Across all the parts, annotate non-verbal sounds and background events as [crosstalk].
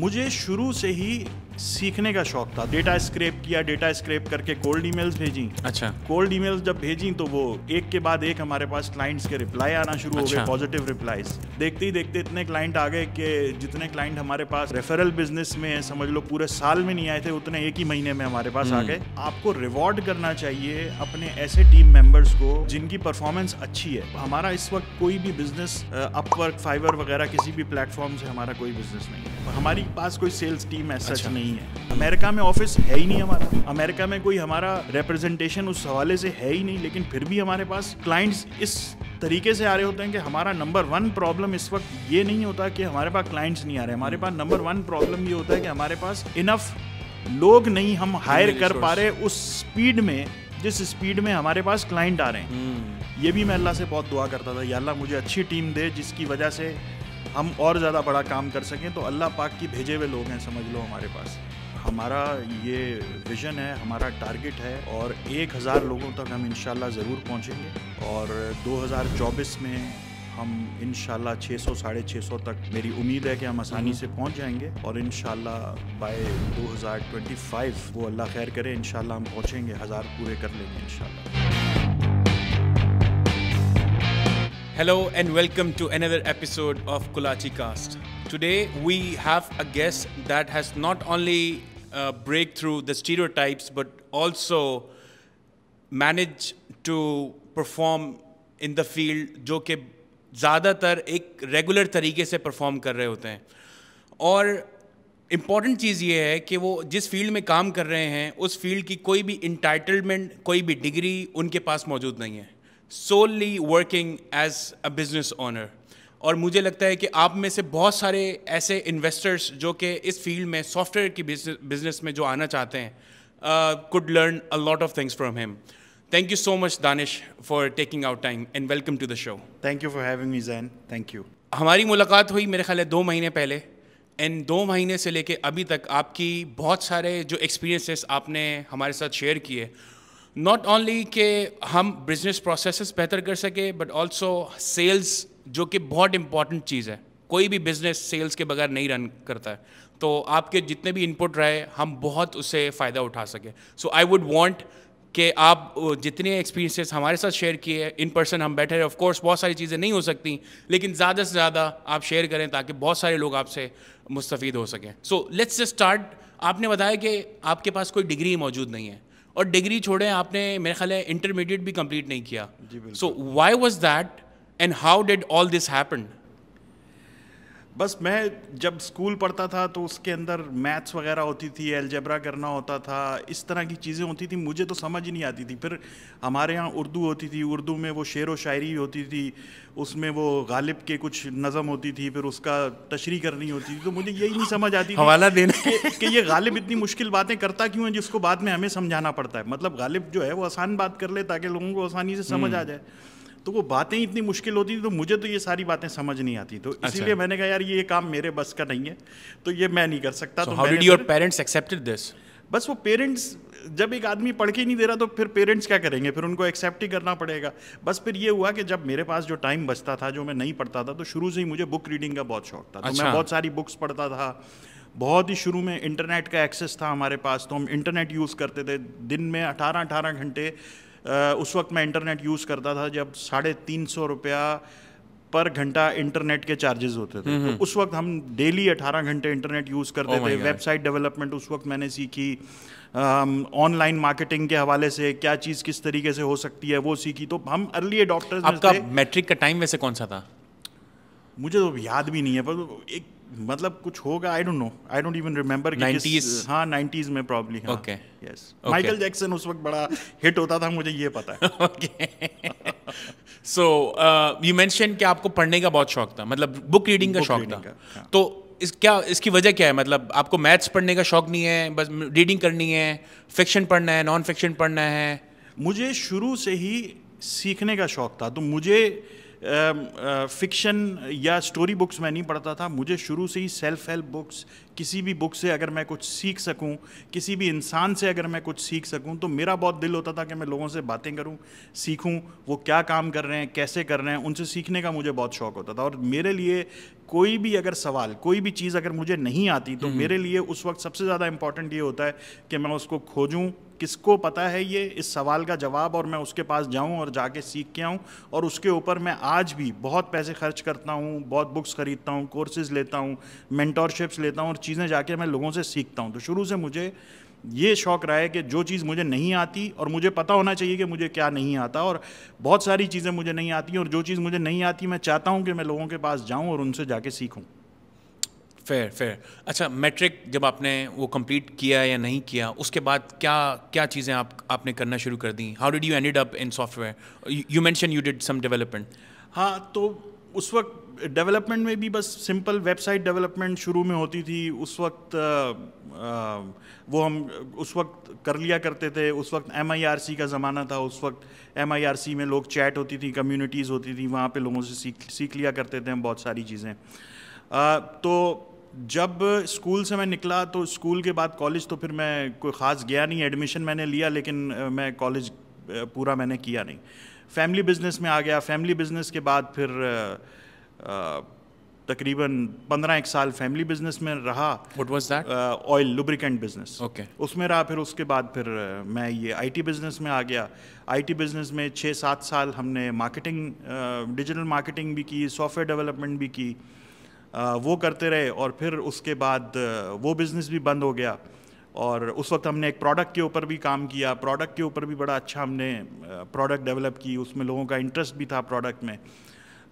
मुझे शुरू से ही सीखने का शौक था डेटा स्क्रेप किया डेटा स्क्रेप करके कोल्ड ईमेल्स भेजी अच्छा कोल्ड ईमेल्स जब भेजी तो वो एक के बाद एक हमारे पास क्लाइंट्स के रिप्लाई आना शुरू अच्छा। हो गए पॉजिटिव अच्छा। रिप्लाईज देखते ही देखते इतने क्लाइंट आ गए कि जितने क्लाइंट हमारे पास रेफरल बिजनेस में समझ लो पूरे साल में नहीं आए थे उतने एक ही महीने में हमारे पास आ हम्म। गए आपको रिवॉर्ड करना चाहिए अपने ऐसे टीम मेंबर्स को जिनकी परफॉर्मेंस अच्छी है हमारा इस वक्त कोई भी बिजनेस अपवर्क फाइवर वगैरह किसी भी प्लेटफॉर्म से हमारा कोई बिजनेस नहीं है हमारी पास कोई सेल्स टीम ऐसा अच्छा। नहीं नहीं है अमेरिका में ऑफिस है ही नहीं हमारा अमेरिका में कोई हमारा रिप्रेजेंटेशन उस हवाले से है ही नहीं लेकिन फिर भी हमारे पास क्लाइंट्स इस तरीके से आ रहे होते हैं कि हमारा नंबर वन प्रॉब्लम इस वक्त ये नहीं होता कि हमारे पास क्लाइंट्स नहीं आ रहे हमारे पास नंबर वन प्रॉब्लम ये होता है कि हमारे पास इनफ लोग नहीं हम हायर कर पा रहे उस स्पीड में जिस स्पीड में हमारे पास क्लाइंट आ रहे हैं हम्म। ये भी मैं अल्लाह से बहुत दुआ करता था अल्लाह मुझे अच्छी टीम दे जिसकी वजह से हम और ज़्यादा बड़ा काम कर सकें तो अल्लाह पाक की भेजे हुए लोग हैं समझ लो हमारे पास हमारा ये विज़न है हमारा टारगेट है और 1000 लोगों तक हम इन ज़रूर पहुँचेंगे और 2024 में हम इन छः सौ साढ़े छः सौ तक मेरी उम्मीद है कि हम आसानी से पहुंच जाएंगे और इन बाय 2025 वो अल्लाह खैर करे इन हम पहुंचेंगे हज़ार पूरे कर लेंगे इन hello and welcome to another episode of Kulachi cast today we have a guest that has not only uh, break through the stereotypes, but also manage to perform in the field जो कि ज़्यादातर एक रेगुलर तरीके से perform कर रहे होते हैं और इम्पॉर्टेंट चीज़ ये है कि वो जिस फील्ड में काम कर रहे हैं उस फील्ड की कोई भी इंटाइटलमेंट कोई भी डिग्री उनके पास मौजूद नहीं है solely working as a business owner और मुझे लगता है कि आप में से बहुत सारे ऐसे इन्वेस्टर्स जो कि इस फील्ड में सॉफ्टवेयर की बिजनेस में जो आना चाहते हैं could learn a lot of things from him thank you so much Danish for taking out time and welcome to the show thank you for having me Jain thank you हमारी मुलाकात हुई मेरे ख्याल है दो महीने पहले एंड दो महीने से लेके अभी तक आपकी बहुत सारे जो एक्सपीरियंसेस आपने हमारे साथ शेयर किए नॉट ओनली के हम बिजनेस प्रोसेस बेहतर कर सके बट ऑल्सो सेल्स जो कि बहुत इंपॉर्टेंट चीज़ है कोई भी बिजनेस सेल्स के बगैर नहीं रन करता है तो आपके जितने भी इनपुट रहे हम बहुत उससे फ़ायदा उठा सकें सो आई वुड वॉन्ट कि आप जितने एक्सपीरियंसेस हमारे साथ शेयर किए इन पर्सन हम बैठे हैं ऑफ कोर्स बहुत सारी चीज़ें नहीं हो सकती लेकिन ज़्यादा से ज़्यादा आप शेयर करें ताकि बहुत सारे लोग आपसे मुस्तफ़ हो सकें सो लेट्स स्टार्ट आपने बताया कि आपके पास कोई डिग्री मौजूद नहीं है और डिग्री छोड़ें आपने मेरे ख्याल है इंटरमीडिएट भी कंप्लीट नहीं किया so why was that and how did all this happen बस मैं जब स्कूल पढ़ता था तो उसके अंदर मैथ्स वगैरह होती थी एलजबरा करना होता था इस तरह की चीज़ें होती थी मुझे तो समझ ही नहीं आती थी फिर हमारे यहाँ उर्दू होती थी उर्दू में वो शेर व शायरी होती थी उसमें वो गालिब के कुछ नज़म होती थी फिर उसका तशरी करनी होती थी तो मुझे यही नहीं समझ आती थी हवाला देना कि, कि ये गालिब इतनी मुश्किल बातें करता क्यों है जिसको बाद में हमें समझाना पड़ता है मतलब गालिब जो है वो आसान बात कर ले ताकि लोगों को आसानी से समझ हम्म। आ जाए तो वो बातें इतनी मुश्किल होती थी तो मुझे तो ये सारी बातें समझ नहीं आती तो अच्छा। मैंने कहा यार ये काम मेरे बस का नहीं है तो ये मैं नहीं कर सकता so तो how did your parents accepted this बस वो पेरेंट्स जब एक आदमी पढ़ के नहीं दे रहा तो फिर पेरेंट्स क्या करेंगे फिर उनको एक्सेप्ट ही करना पड़ेगा बस फिर ये हुआ कि जब मेरे पास जो टाइम बचता था जो मैं नहीं पढ़ता था तो शुरू से ही मुझे बुक रीडिंग का बहुत शौक था तो मैं अच्छा। बहुत सारी बुक्स पढ़ता था बहुत ही शुरू में इंटरनेट का एक्सेस था हमारे पास तो हम इंटरनेट यूज़ करते थे दिन में अठारह अठारह घंटे उस वक्त मैं इंटरनेट यूज़ करता था जब साढ़े तीन सौ रुपया पर घंटा इंटरनेट के चार्जेस होते थे तो उस वक्त हम डेली अठारह घंटे इंटरनेट यूज़ करते oh थे वेबसाइट डेवलपमेंट उस वक्त मैंने सीखी ऑनलाइन um, मार्केटिंग के हवाले से क्या चीज़ किस तरीके से हो सकती है वो सीखी तो हम अर्ली डॉक्टर आपका मैट्रिक का टाइम वैसे कौन सा था मुझे तो याद भी नहीं है पर एक मतलब कुछ होगा I don't know I don't even remember हाँ नाइन्टीज में problem okay yes Michael Jackson उस वक्त बड़ा हिट होता था मुझे ये पता है ओके सो यू मेंशन कि आपको पढ़ने का बहुत शौक था मतलब बुक रीडिंग का शौक था हाँ। तो इस क्या इसकी वजह क्या है मतलब आपको मैथ्स पढ़ने का शौक नहीं है बस रीडिंग करनी है फिक्शन पढ़ना है नॉन फिक्शन पढ़ना है मुझे शुरू से ही सीखने का शौक था तो मुझे फिक्शन um, uh, या स्टोरी बुक्स मैं नहीं पढ़ता था मुझे शुरू से ही सेल्फ हेल्प बुक्स किसी भी बुक से अगर मैं कुछ सीख सकूं किसी भी इंसान से अगर मैं कुछ सीख सकूं तो मेरा बहुत दिल होता था कि मैं लोगों से बातें करूं सीखूं वो क्या काम कर रहे हैं कैसे कर रहे हैं उनसे सीखने का मुझे बहुत शौक होता था और मेरे लिए कोई भी अगर सवाल कोई भी चीज़ अगर मुझे नहीं आती तो हम्म। मेरे लिए उस वक्त सबसे ज़्यादा इम्पॉर्टेंट ये होता है कि मैं उसको खोजूँ किसको पता है ये इस सवाल का जवाब और मैं उसके पास जाऊं और जाके सीख के आऊं और उसके ऊपर मैं आज भी बहुत पैसे खर्च करता हूं बहुत बुक्स खरीदता हूं कोर्सेज लेता हूं मेंटोरशिप्स लेता हूं और चीज़ें जाके मैं लोगों से सीखता हूं तो शुरू से मुझे ये शौक रहा है कि जो चीज़ मुझे नहीं आती और मुझे पता होना चाहिए कि मुझे क्या नहीं आता और बहुत सारी चीज़ें मुझे नहीं आती और जो चीज़ मुझे नहीं आती मैं चाहता हूँ कि मैं लोगों के पास जाऊँ और उनसे जाके सीखूँ फेयर फेयर अच्छा मैट्रिक जब आपने वो कंप्लीट किया या नहीं किया उसके बाद क्या क्या चीज़ें आप आपने करना शुरू कर दी how did you ended up in software you mention you did some development हाँ तो उस वक्त डेवलपमेंट में भी बस सिंपल वेबसाइट डेवलपमेंट शुरू में होती थी उस वक्त आ, आ, वो हम उस वक्त कर लिया करते थे उस वक्त एम का ज़माना था उस वक्त एम में लोग चैट होती थी कम्युनिटीज़ होती थी वहाँ पे लोगों से सीख सीख लिया करते थे हम बहुत सारी चीज़ें तो जब स्कूल से मैं निकला तो स्कूल के बाद कॉलेज तो फिर मैं कोई ख़ास गया नहीं एडमिशन मैंने लिया लेकिन मैं कॉलेज पूरा मैंने किया नहीं फैमिली बिजनेस में आ गया फैमिली बिजनेस के बाद फिर तकरीबन पंद्रह एक साल फैमिली बिजनेस में रहा what was that oil lubricant business okay उसमें रहा फिर उसके बाद फिर मैं ये आईटी बिजनेस में आ गया आईटी बिजनेस में छः सात साल हमने मार्केटिंग डिजिटल मार्केटिंग भी की सॉफ्टवेयर डेवलपमेंट भी की uh, वो करते रहे और फिर उसके बाद वो बिज़नेस भी बंद हो गया और उस वक्त हमने एक प्रोडक्ट के ऊपर भी काम किया प्रोडक्ट के ऊपर भी बड़ा अच्छा हमने प्रोडक्ट डेवलप की उसमें लोगों का इंटरेस्ट भी था प्रोडक्ट में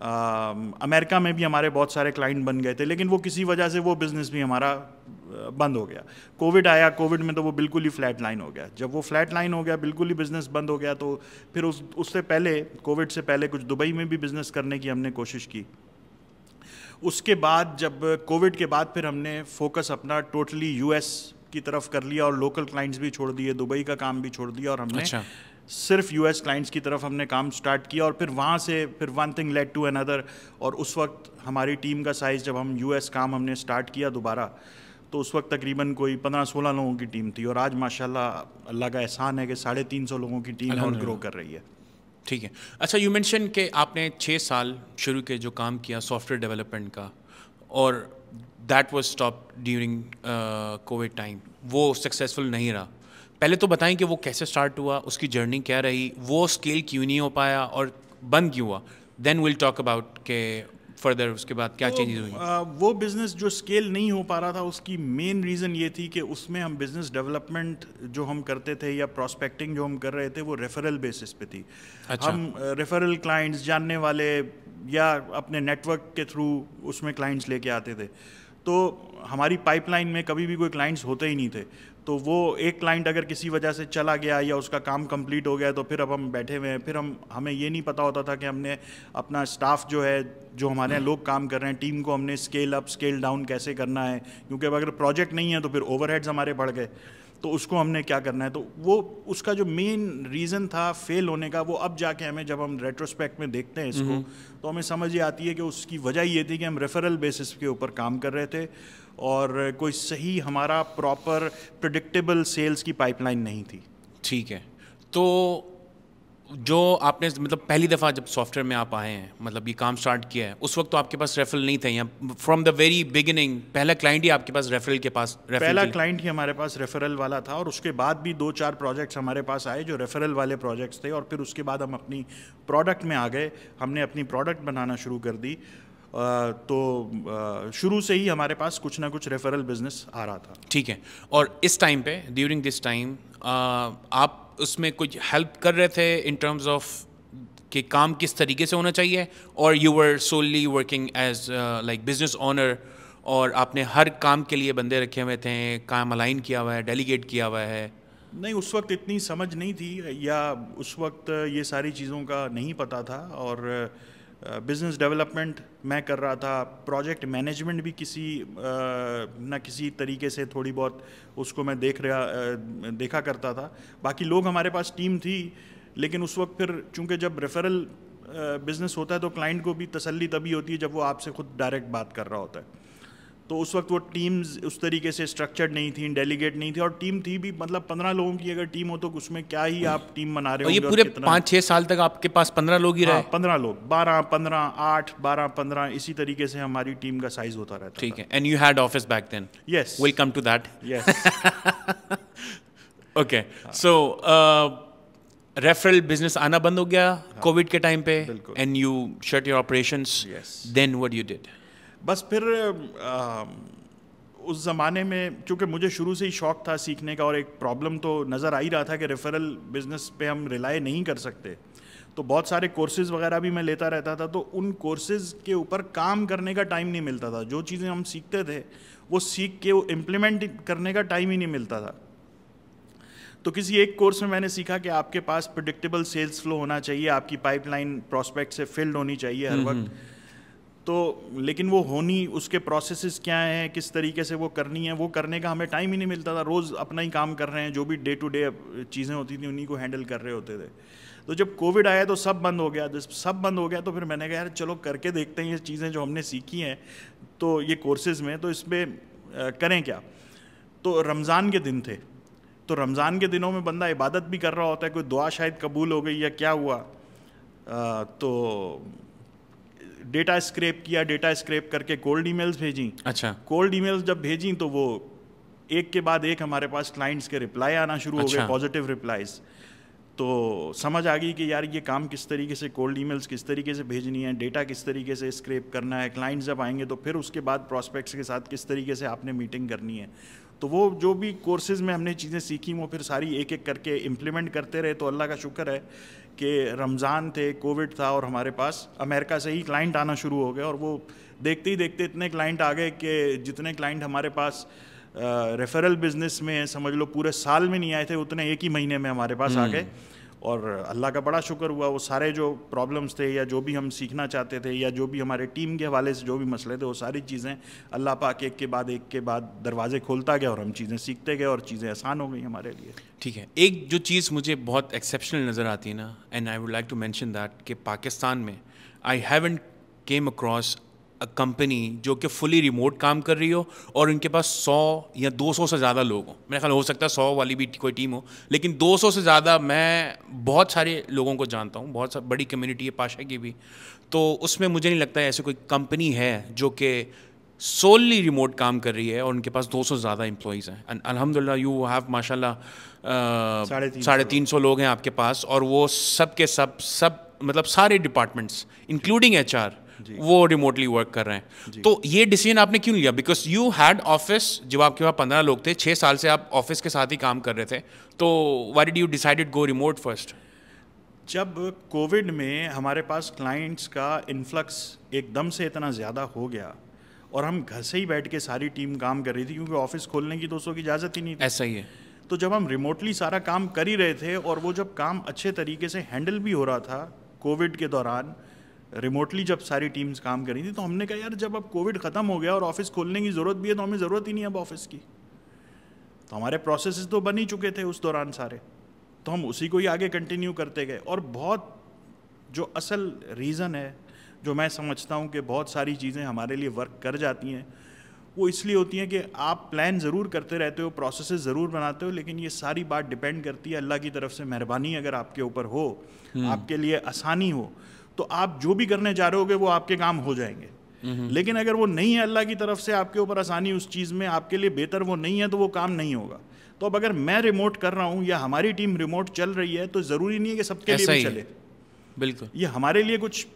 अमेरिका में भी हमारे बहुत सारे क्लाइंट बन गए थे लेकिन वो किसी वजह से वो बिज़नेस भी हमारा बंद हो गया कोविड आया कोविड में तो वो बिल्कुल ही फ्लैट लाइन हो गया जब वो फ्लैट लाइन हो गया बिल्कुल ही बिज़नेस बंद हो गया तो फिर उस उससे पहले कोविड से पहले कुछ दुबई में भी बिज़नेस करने की हमने कोशिश की उसके बाद जब कोविड के बाद फिर हमने फोकस अपना टोटली यूएस की तरफ कर लिया और लोकल क्लाइंट्स भी छोड़ दिए दुबई का काम भी छोड़ दिया और हमने अच्छा। सिर्फ यूएस क्लाइंट्स की तरफ हमने काम स्टार्ट किया और फिर वहाँ से फिर one thing led to another और उस वक्त हमारी टीम का साइज़ जब हम यूएस काम हमने स्टार्ट किया दोबारा तो उस वक्त तकरीबन कोई पंद्रह सोलह लोगों की टीम थी और आज माशाल्लाह अल्लाह का एहसान है कि साढ़े तीन सौ लोगों की टीम और ग्रो कर रही है ठीक है अच्छा यू मेंशन के आपने छः साल शुरू के जो काम किया सॉफ्टवेयर डेवलपमेंट का और that was stop during covid time वो सक्सेसफुल नहीं रहा पहले तो बताएं कि वो कैसे स्टार्ट हुआ उसकी जर्नी क्या रही वो स्केल क्यों नहीं हो पाया और बंद क्यों हुआ देन विल टॉक अबाउट के फर्दर उसके बाद क्या तो, चेंजेस हुई वो बिज़नेस जो स्केल नहीं हो पा रहा था उसकी मेन रीज़न ये थी कि उसमें हम बिज़नेस डेवलपमेंट जो हम करते थे या प्रोस्पेक्टिंग जो हम कर रहे थे वो रेफरल बेसिस पे थी अच्छा। हम रेफरल क्लाइंट्स जानने वाले या अपने नेटवर्क के थ्रू उसमें क्लाइंट्स लेके आते थे तो हमारी पाइपलाइन में कभी भी कोई क्लाइंट्स होते ही नहीं थे तो वो एक क्लाइंट अगर किसी वजह से चला गया या उसका काम कंप्लीट हो गया तो फिर अब हम बैठे हुए हैं फिर हम हमें ये नहीं पता होता था कि हमने अपना स्टाफ जो है जो हमारे यहाँ लोग काम कर रहे हैं टीम को हमने स्केल अप स्केल डाउन कैसे करना है क्योंकि अब अगर प्रोजेक्ट नहीं है तो फिर ओवरहेड्स हमारे बढ़ गए तो उसको हमने क्या करना है तो वो उसका जो मेन रीज़न था फेल होने का वो अब जाके हमें जब हम रेट्रोस्पेक्ट में देखते हैं इसको हम्म। तो हमें समझ ये आती है कि उसकी वजह ये थी कि हम रेफरल बेसिस के ऊपर काम कर रहे थे और कोई सही हमारा प्रॉपर प्रडिक्टेबल सेल्स की पाइपलाइन नहीं थी ठीक है तो जो आपने मतलब पहली दफ़ा जब सॉफ्टवेयर में आप आए हैं मतलब ये काम स्टार्ट किया है उस वक्त तो आपके पास रेफरल नहीं थे यहाँ फ्रॉम द वेरी बिगिनिंग पहला क्लाइंट ही आपके पास रेफरल के पास पहला क्लाइंट ही हमारे पास रेफरल वाला था और उसके बाद भी दो चार प्रोजेक्ट्स हमारे पास आए जो रेफरल वाले प्रोजेक्ट्स थे और फिर उसके बाद हम अपनी प्रोडक्ट में आ गए हमने अपनी प्रोडक्ट बनाना शुरू कर दी तो शुरू से ही हमारे पास कुछ ना कुछ रेफरल बिजनेस आ रहा था ठीक है और इस टाइम पे ड्यूरिंग दिस टाइम आप उसमें कुछ हेल्प कर रहे थे इन टर्म्स ऑफ कि काम किस तरीके से होना चाहिए और you were solely working as like business owner और आपने हर काम के लिए बंदे रखे हुए थे काम अलाइन किया हुआ है डेलीगेट किया हुआ है नहीं उस वक्त इतनी समझ नहीं थी या उस वक्त ये सारी चीज़ों का नहीं पता था और uh, बिज़नेस डेवलपमेंट मैं कर रहा था प्रोजेक्ट मैनेजमेंट भी किसी ना किसी तरीके से थोड़ी बहुत उसको मैं देख रहा देखा करता था बाकी लोग हमारे पास टीम थी लेकिन उस वक्त फिर चूंकि जब रेफरल बिज़नेस होता है तो क्लाइंट को भी तसल्ली तभी होती है जब वो आपसे खुद डायरेक्ट बात कर रहा होता है तो उस वक्त वो टीम्स उस तरीके से स्ट्रक्चर्ड नहीं थी डेलीगेट नहीं थी और टीम थी भी मतलब पंद्रह लोगों की अगर टीम हो तो उसमें क्या ही आप टीम बना रहे हो ये पूरे पाँच छः साल तक आपके पास पंद्रह लोग ही हाँ, रहे पंद्रह लोग बारह पंद्रह आठ बारह पंद्रह इसी तरीके से हमारी टीम का साइज होता रहता ठीक है and you had office back then yes welcome to that yes okay so referral business आना बंद हो गया कोविड हाँ। के टाइम पे and you shut your operation then what you did बस फिर उस ज़माने में क्योंकि मुझे शुरू से ही शौक़ था सीखने का और एक प्रॉब्लम तो नज़र आ ही रहा था कि रेफरल बिज़नेस पे हम रिलाई नहीं कर सकते तो बहुत सारे कोर्सेज़ वगैरह भी मैं लेता रहता था तो उन कोर्सेज़ के ऊपर काम करने का टाइम नहीं मिलता था जो चीज़ें हम सीखते थे वो सीख के वो इम्प्लीमेंट करने का टाइम ही नहीं मिलता था तो किसी एक कोर्स में मैंने सीखा कि आपके पास प्रडिक्टेबल सेल्स फ्लो होना चाहिए आपकी पाइपलाइन प्रॉस्पेक्ट से फिल्ड होनी चाहिए हर हम्म, वक्त हम्म। तो लेकिन वो होनी उसके प्रोसेसेस क्या हैं किस तरीके से वो करनी है वो करने का हमें टाइम ही नहीं मिलता था रोज़ अपना ही काम कर रहे हैं जो भी डे टू डे चीज़ें होती थी उन्हीं को हैंडल कर रहे होते थे तो जब कोविड आया तो सब बंद हो गया जब सब बंद हो गया तो फिर मैंने कहा यार चलो करके देखते हैं ये चीज़ें जो हमने सीखी हैं तो ये कोर्सेज़ में तो इसमें करें क्या तो रमज़ान के दिन थे तो रमज़ान के दिनों में बंदा इबादत भी कर रहा होता है कोई दुआ शायद कबूल हो गई या क्या हुआ आ, तो डेटा स्क्रैप किया डेटा स्क्रैप करके कोल्ड ईमेल्स भेजी अच्छा कोल्ड ईमेल्स जब भेजी तो वो एक के बाद एक हमारे पास क्लाइंट्स के रिप्लाई आना शुरू अच्छा। हो गए पॉजिटिव अच्छा। रिप्लाईज तो समझ आ गई कि यार ये काम किस तरीके से कोल्ड ईमेल्स किस तरीके से भेजनी है डेटा किस तरीके से स्क्रैप करना है क्लाइंट्स जब आएंगे तो फिर उसके बाद प्रॉस्पेक्ट्स के साथ किस तरीके से आपने मीटिंग करनी है तो वो जो भी कोर्सेज़ में हमने चीज़ें सीखी वो फिर सारी एक एक करके इम्प्लीमेंट करते रहे तो अल्लाह का शुक्र है कि रमज़ान थे कोविड था और हमारे पास अमेरिका से ही क्लाइंट आना शुरू हो गए और वो देखते ही देखते इतने क्लाइंट आ गए कि जितने क्लाइंट हमारे पास रेफरल बिजनेस में समझ लो पूरे साल में नहीं आए थे उतने एक ही महीने में हमारे पास आ हम्म। गए और अल्लाह का बड़ा शुक्र हुआ वो सारे जो प्रॉब्लम्स थे या जो भी हम सीखना चाहते थे या जो भी हमारे टीम के हवाले से जो भी मसले थे वो सारी चीज़ें अल्लाह पाक एक के बाद एक के बाद दरवाजे खोलता गया और हम चीज़ें सीखते गए और चीज़ें आसान हो गई हमारे लिए ठीक है एक जो चीज़ मुझे बहुत एक्सेप्शनल नज़र आती है ना and I would like to mention that कि पाकिस्तान में I haven't came across company जो कि फुली रिमोट काम कर रही हो और उनके पास 100 या 200 से ज़्यादा लोग हों मेरे ख्याल हो सकता है 100 वाली भी कोई टीम हो लेकिन 200 से ज़्यादा मैं बहुत सारे लोगों को जानता हूँ बहुत बड़ी कम्युनिटी है पाशा की भी तो उसमें मुझे नहीं लगता ऐसी कोई कंपनी है जो कि सोलली रिमोट काम कर रही है और उनके पास 200 ज़्यादा एम्प्लॉज़ हैं एंड अलहमदिल्ला यू हैव माशा साढ़े तीन सौ लोग हैं आपके पास और वो सब के सब सब मतलब सारे डिपार्टमेंट्स इंक्लूडिंग एच आर वो रिमोटली वर्क कर रहे हैं तो ये डिसीजन आपने क्यों लिया बिकॉज यू हैड ऑफिस जब आपके पास पंद्रह लोग थे छः साल से आप ऑफिस के साथ ही काम कर रहे थे तो why did you decided go remote first जब कोविड में हमारे पास क्लाइंट्स का इन्फ्लक्स एकदम से इतना ज़्यादा हो गया और हम घर से ही बैठ के सारी टीम काम कर रही थी क्योंकि ऑफिस खोलने की दोस्तों की इजाज़त ही नहीं थी ऐसा ही है तो जब हम रिमोटली सारा काम कर ही रहे थे और वो जब काम अच्छे तरीके से हैंडल भी हो रहा था कोविड के दौरान रिमोटली जब सारी टीम्स काम करी थी तो हमने कहा यार जब अब कोविड ख़त्म हो गया और ऑफिस खोलने की ज़रूरत भी है तो हमें ज़रूरत ही नहीं अब ऑफिस की तो हमारे प्रोसेस तो बन ही चुके थे उस दौरान सारे तो हम उसी को ही आगे कंटिन्यू करते गए और बहुत जो असल रीज़न है जो मैं समझता हूँ कि बहुत सारी चीज़ें हमारे लिए वर्क कर जाती हैं वो इसलिए होती हैं कि आप प्लान ज़रूर करते रहते हो प्रोसेस ज़रूर बनाते हो लेकिन ये सारी बात डिपेंड करती है अल्लाह की तरफ से मेहरबानी अगर आपके ऊपर हो हम्म। आपके लिए आसानी हो तो आप जो भी करने जा रहे होगे वो आपके काम हो जाएंगे हम्म। लेकिन अगर वो नहीं है अल्लाह की तरफ से आपके ऊपर आसानी उस चीज़ में आपके लिए बेहतर वो नहीं है तो वो काम नहीं होगा तो अब अगर मैं रिमोट कर रहा हूँ या हमारी टीम रिमोट चल रही है तो ज़रूरी नहीं है कि सबके लिए भी चले बिल्कुल ये हमारे लिए कुछ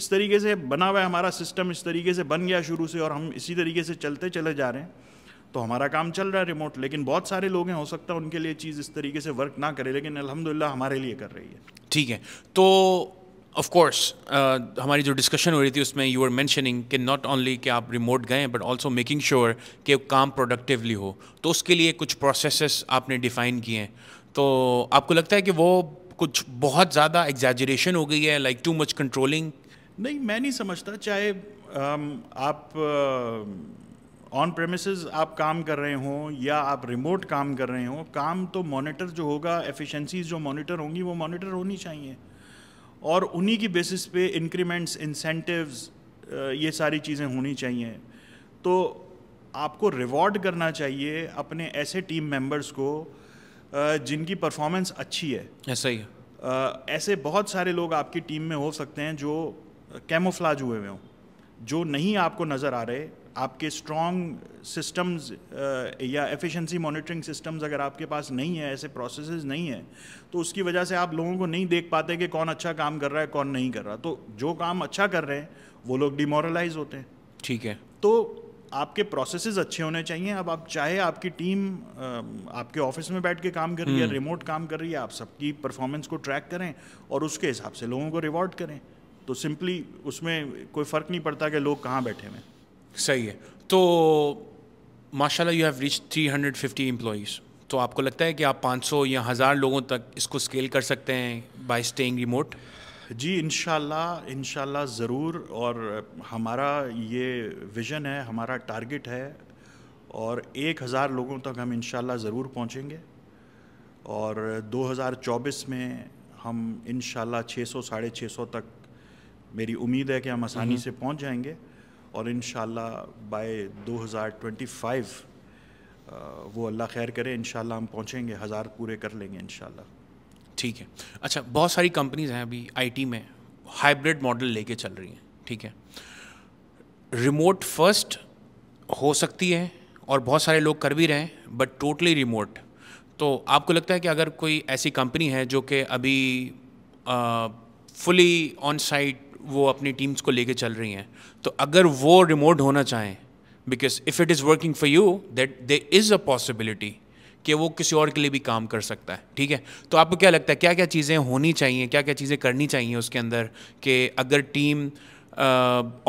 इस तरीके से बना हुआ है हमारा सिस्टम इस तरीके से बन गया शुरू से और हम इसी तरीके से चलते चले जा रहे हैं तो हमारा काम चल रहा है रिमोट लेकिन बहुत सारे लोग हैं हो सकता है उनके लिए चीज़ इस तरीके से वर्क ना करे लेकिन अलहमदिल्ला हमारे लिए कर रही है ठीक है तो ऑफ कोर्स uh, हमारी जो डिस्कशन हो रही थी उसमें यू आर मैंशनिंग कि नॉट ओनली कि आप रिमोट गए बट ऑल्सो मेकिंग श्योर कि काम प्रोडक्टिवली हो तो उसके लिए कुछ प्रोसेस आपने डिफ़ाइन किए हैं तो आपको लगता है कि वो कुछ बहुत ज़्यादा एग्जैजरेशन हो गई है लाइक टू मच कंट्रोलिंग नहीं मैं नहीं समझता चाहे um, आप ऑन uh, आप काम कर रहे हों या आप रिमोट काम कर रहे हों काम तो मॉनिटर जो होगा एफिशिएंसीज जो मॉनिटर होंगी वो मॉनिटर होनी चाहिए और उन्हीं की बेसिस पे इंक्रीमेंट्स इंसेंटिव्स ये सारी चीज़ें होनी चाहिए तो आपको रिवॉर्ड करना चाहिए अपने ऐसे टीम मेंबर्स को जिनकी परफॉर्मेंस अच्छी है ऐसा हाँ, ही है ऐसे बहुत सारे लोग आपकी टीम में हो सकते हैं जो कैमोफ्लाज हुए हुए हों जो नहीं आपको नज़र आ रहे आपके स्ट्रॉन्ग सिस्टम्स uh, या एफिशिएंसी मॉनिटरिंग सिस्टम्स अगर आपके पास नहीं है ऐसे प्रोसेस नहीं है तो उसकी वजह से आप लोगों को नहीं देख पाते कि कौन अच्छा काम कर रहा है कौन नहीं कर रहा तो जो काम अच्छा कर रहे हैं वो लोग डिमोरलाइज होते हैं ठीक है तो आपके प्रोसेस अच्छे होने चाहिए अब आप चाहे आपकी टीम uh, आपके ऑफिस में बैठ के काम कर रही है रिमोट हम्म। काम कर रही है आप सबकी परफॉर्मेंस को ट्रैक करें और उसके हिसाब से लोगों को रिवॉर्ड करें तो सिंपली उसमें कोई फ़र्क नहीं पड़ता कि लोग कहाँ बैठे हुए हैं सही है तो माशाल्लाह यू हैव रीच 350 एम्प्लॉयज़ तो आपको लगता है कि आप 500 या हज़ार लोगों तक इसको स्केल कर सकते हैं बाय स्टेइंग रिमोट जी इन इन ज़रूर और हमारा ये विज़न है हमारा टारगेट है और एक हज़ार लोगों तक हम इन ज़रूर पहुँचेंगे और 2024 में हम इन छः सौ साढ़े छः सौ तक मेरी उम्मीद है कि हम आसानी हम्म। से पहुँच जाएंगे और इन बाय दो वो अल्लाह खैर करे इन हम पहुँचेंगे हज़ार पूरे कर लेंगे इन ठीक है अच्छा बहुत सारी कंपनीज हैं अभी आईटी में हाइब्रिड मॉडल लेके चल रही हैं ठीक है रिमोट फर्स्ट हो सकती है और बहुत सारे लोग कर भी रहे हैं बट टोटली रिमोट तो आपको लगता है कि अगर कोई ऐसी कंपनी है जो कि अभी फुली ऑन साइट वो अपनी टीम्स को लेके चल रही हैं तो अगर वो रिमोट होना चाहें because if it is working for you that they is a possibility कि वो किसी और के लिए भी काम कर सकता है ठीक है तो आपको क्या लगता है क्या क्या चीज़ें होनी चाहिए क्या क्या चीज़ें करनी चाहिए उसके अंदर कि अगर टीम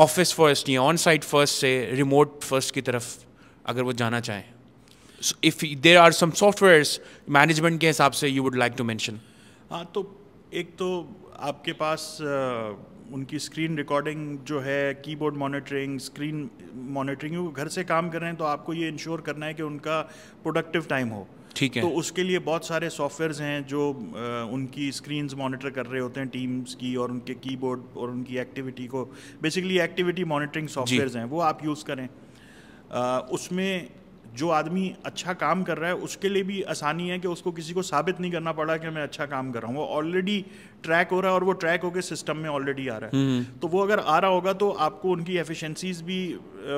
ऑफिस फर्स्ट या ऑन साइट फर्स्ट से रिमोट फर्स्ट की तरफ अगर वो जाना चाहें if there are some softwares management के हिसाब से you would like to mention हाँ तो एक तो आपके पास uh, उनकी स्क्रीन रिकॉर्डिंग जो है कीबोर्ड मॉनिटरिंग स्क्रीन मॉनिटरिंग घर से काम कर रहे हैं तो आपको ये इंश्योर करना है कि उनका प्रोडक्टिव टाइम हो ठीक है तो उसके लिए बहुत सारे सॉफ्टवेयर्स हैं जो आ, उनकी स्क्रीन मॉनिटर कर रहे होते हैं टीम्स की और उनके कीबोर्ड और उनकी एक्टिविटी को बेसिकली एक्टिविटी मॉनिटरिंग सॉफ्टवेयर्स हैं वो आप यूज़ करें आ, उसमें जो आदमी अच्छा काम कर रहा है उसके लिए भी आसानी है कि उसको किसी को साबित नहीं करना पड़ा कि मैं अच्छा काम कर रहा हूँ वो ऑलरेडी ट्रैक हो रहा है और वो ट्रैक होकर सिस्टम में ऑलरेडी आ रहा है हम्म, हम्म। तो वो अगर आ रहा होगा तो आपको उनकी एफिशिएंसीज भी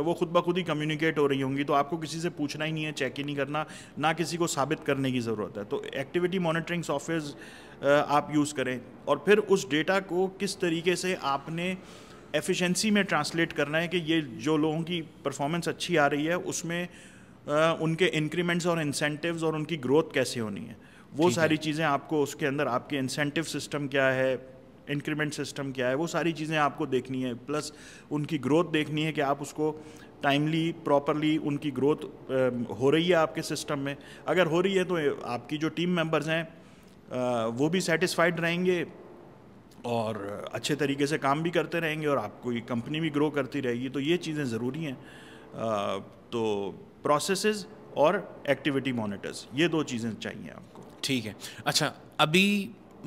वो खुद ब खुद ही कम्युनिकेट हो रही होंगी तो आपको किसी से पूछना ही नहीं है चेक ही नहीं करना ना किसी को साबित करने की ज़रूरत है तो एक्टिविटी मॉनिटरिंग सॉफ्टवेयर आप यूज़ करें और फिर उस डेटा को किस तरीके से आपने एफिशिएंसी में ट्रांसलेट करना है कि ये जो लोगों की परफॉर्मेंस अच्छी आ रही है उसमें उनके इंक्रीमेंट्स और इंसेंटिव्स और उनकी ग्रोथ कैसे होनी है वो सारी चीज़ें आपको उसके अंदर आपके इंसेंटिव सिस्टम क्या है इंक्रीमेंट सिस्टम क्या है वो सारी चीज़ें आपको देखनी है प्लस उनकी ग्रोथ देखनी है कि आप उसको टाइमली प्रॉपरली उनकी ग्रोथ हो रही है आपके सिस्टम में अगर हो रही है तो आपकी जो टीम मेंबर्स हैं वो भी सेटिस्फाइड रहेंगे और अच्छे तरीके से काम भी करते रहेंगे और आपको कंपनी भी ग्रो करती रहेगी तो ये चीज़ें ज़रूरी हैं तो प्रोसेसेस और एक्टिविटी मॉनिटर्स ये दो चीज़ें चाहिए आपको ठीक है अच्छा अभी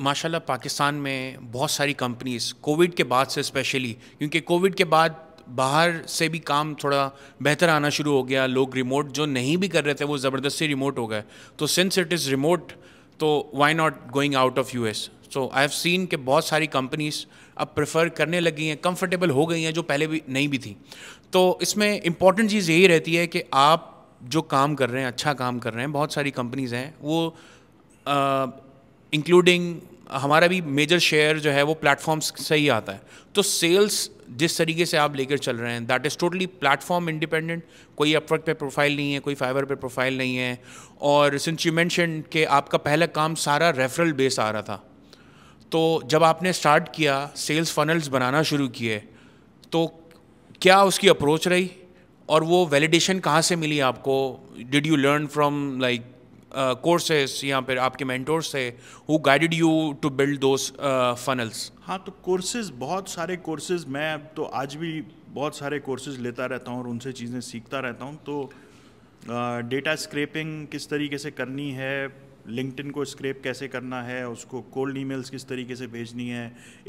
माशाल्लाह पाकिस्तान में बहुत सारी कंपनीज कोविड के बाद से स्पेशली क्योंकि कोविड के बाद बाहर से भी काम थोड़ा बेहतर आना शुरू हो गया लोग रिमोट जो नहीं भी कर रहे थे वो ज़बरदस्ती रिमोट हो गए तो सिंस इट इज़ रिमोट तो why not going out of U S so I have seen के बहुत सारी कंपनीज अब प्रेफर करने लगी हैं कंफर्टेबल हो गई हैं जो पहले भी नहीं भी थी तो इसमें इंपॉर्टेंट चीज़ यही रहती है कि आप जो काम कर रहे हैं अच्छा काम कर रहे हैं बहुत सारी कंपनीज हैं वो इंक्लूडिंग हमारा भी मेजर शेयर जो है वो प्लेटफॉर्म्स से ही आता है तो सेल्स जिस तरीके से आप लेकर चल रहे हैं that is totally platform independent कोई अपवर्क पे प्रोफाइल नहीं है कोई फाइबर पे प्रोफाइल नहीं है और सिंस यू मेंशन के आपका पहला काम सारा रेफरल बेस आ रहा था तो जब आपने स्टार्ट किया सेल्स फनल्स बनाना शुरू किए तो क्या उसकी अप्रोच रही और वो वैलिडेशन कहाँ से मिली आपको did you learn from like courses या फिर आपके मैंटोर्स थे who guided you to build those funnels हाँ तो कोर्सेज बहुत सारे कोर्सेज मैं तो आज भी बहुत सारे कोर्सेज लेता रहता हूँ और उनसे चीज़ें सीखता रहता हूँ तो डेटा uh, स्क्रेपिंग किस तरीके से करनी है लिंकटिन को स्क्रेप कैसे करना है उसको कोल्ड ईमेल्स किस तरीके से भेजनी है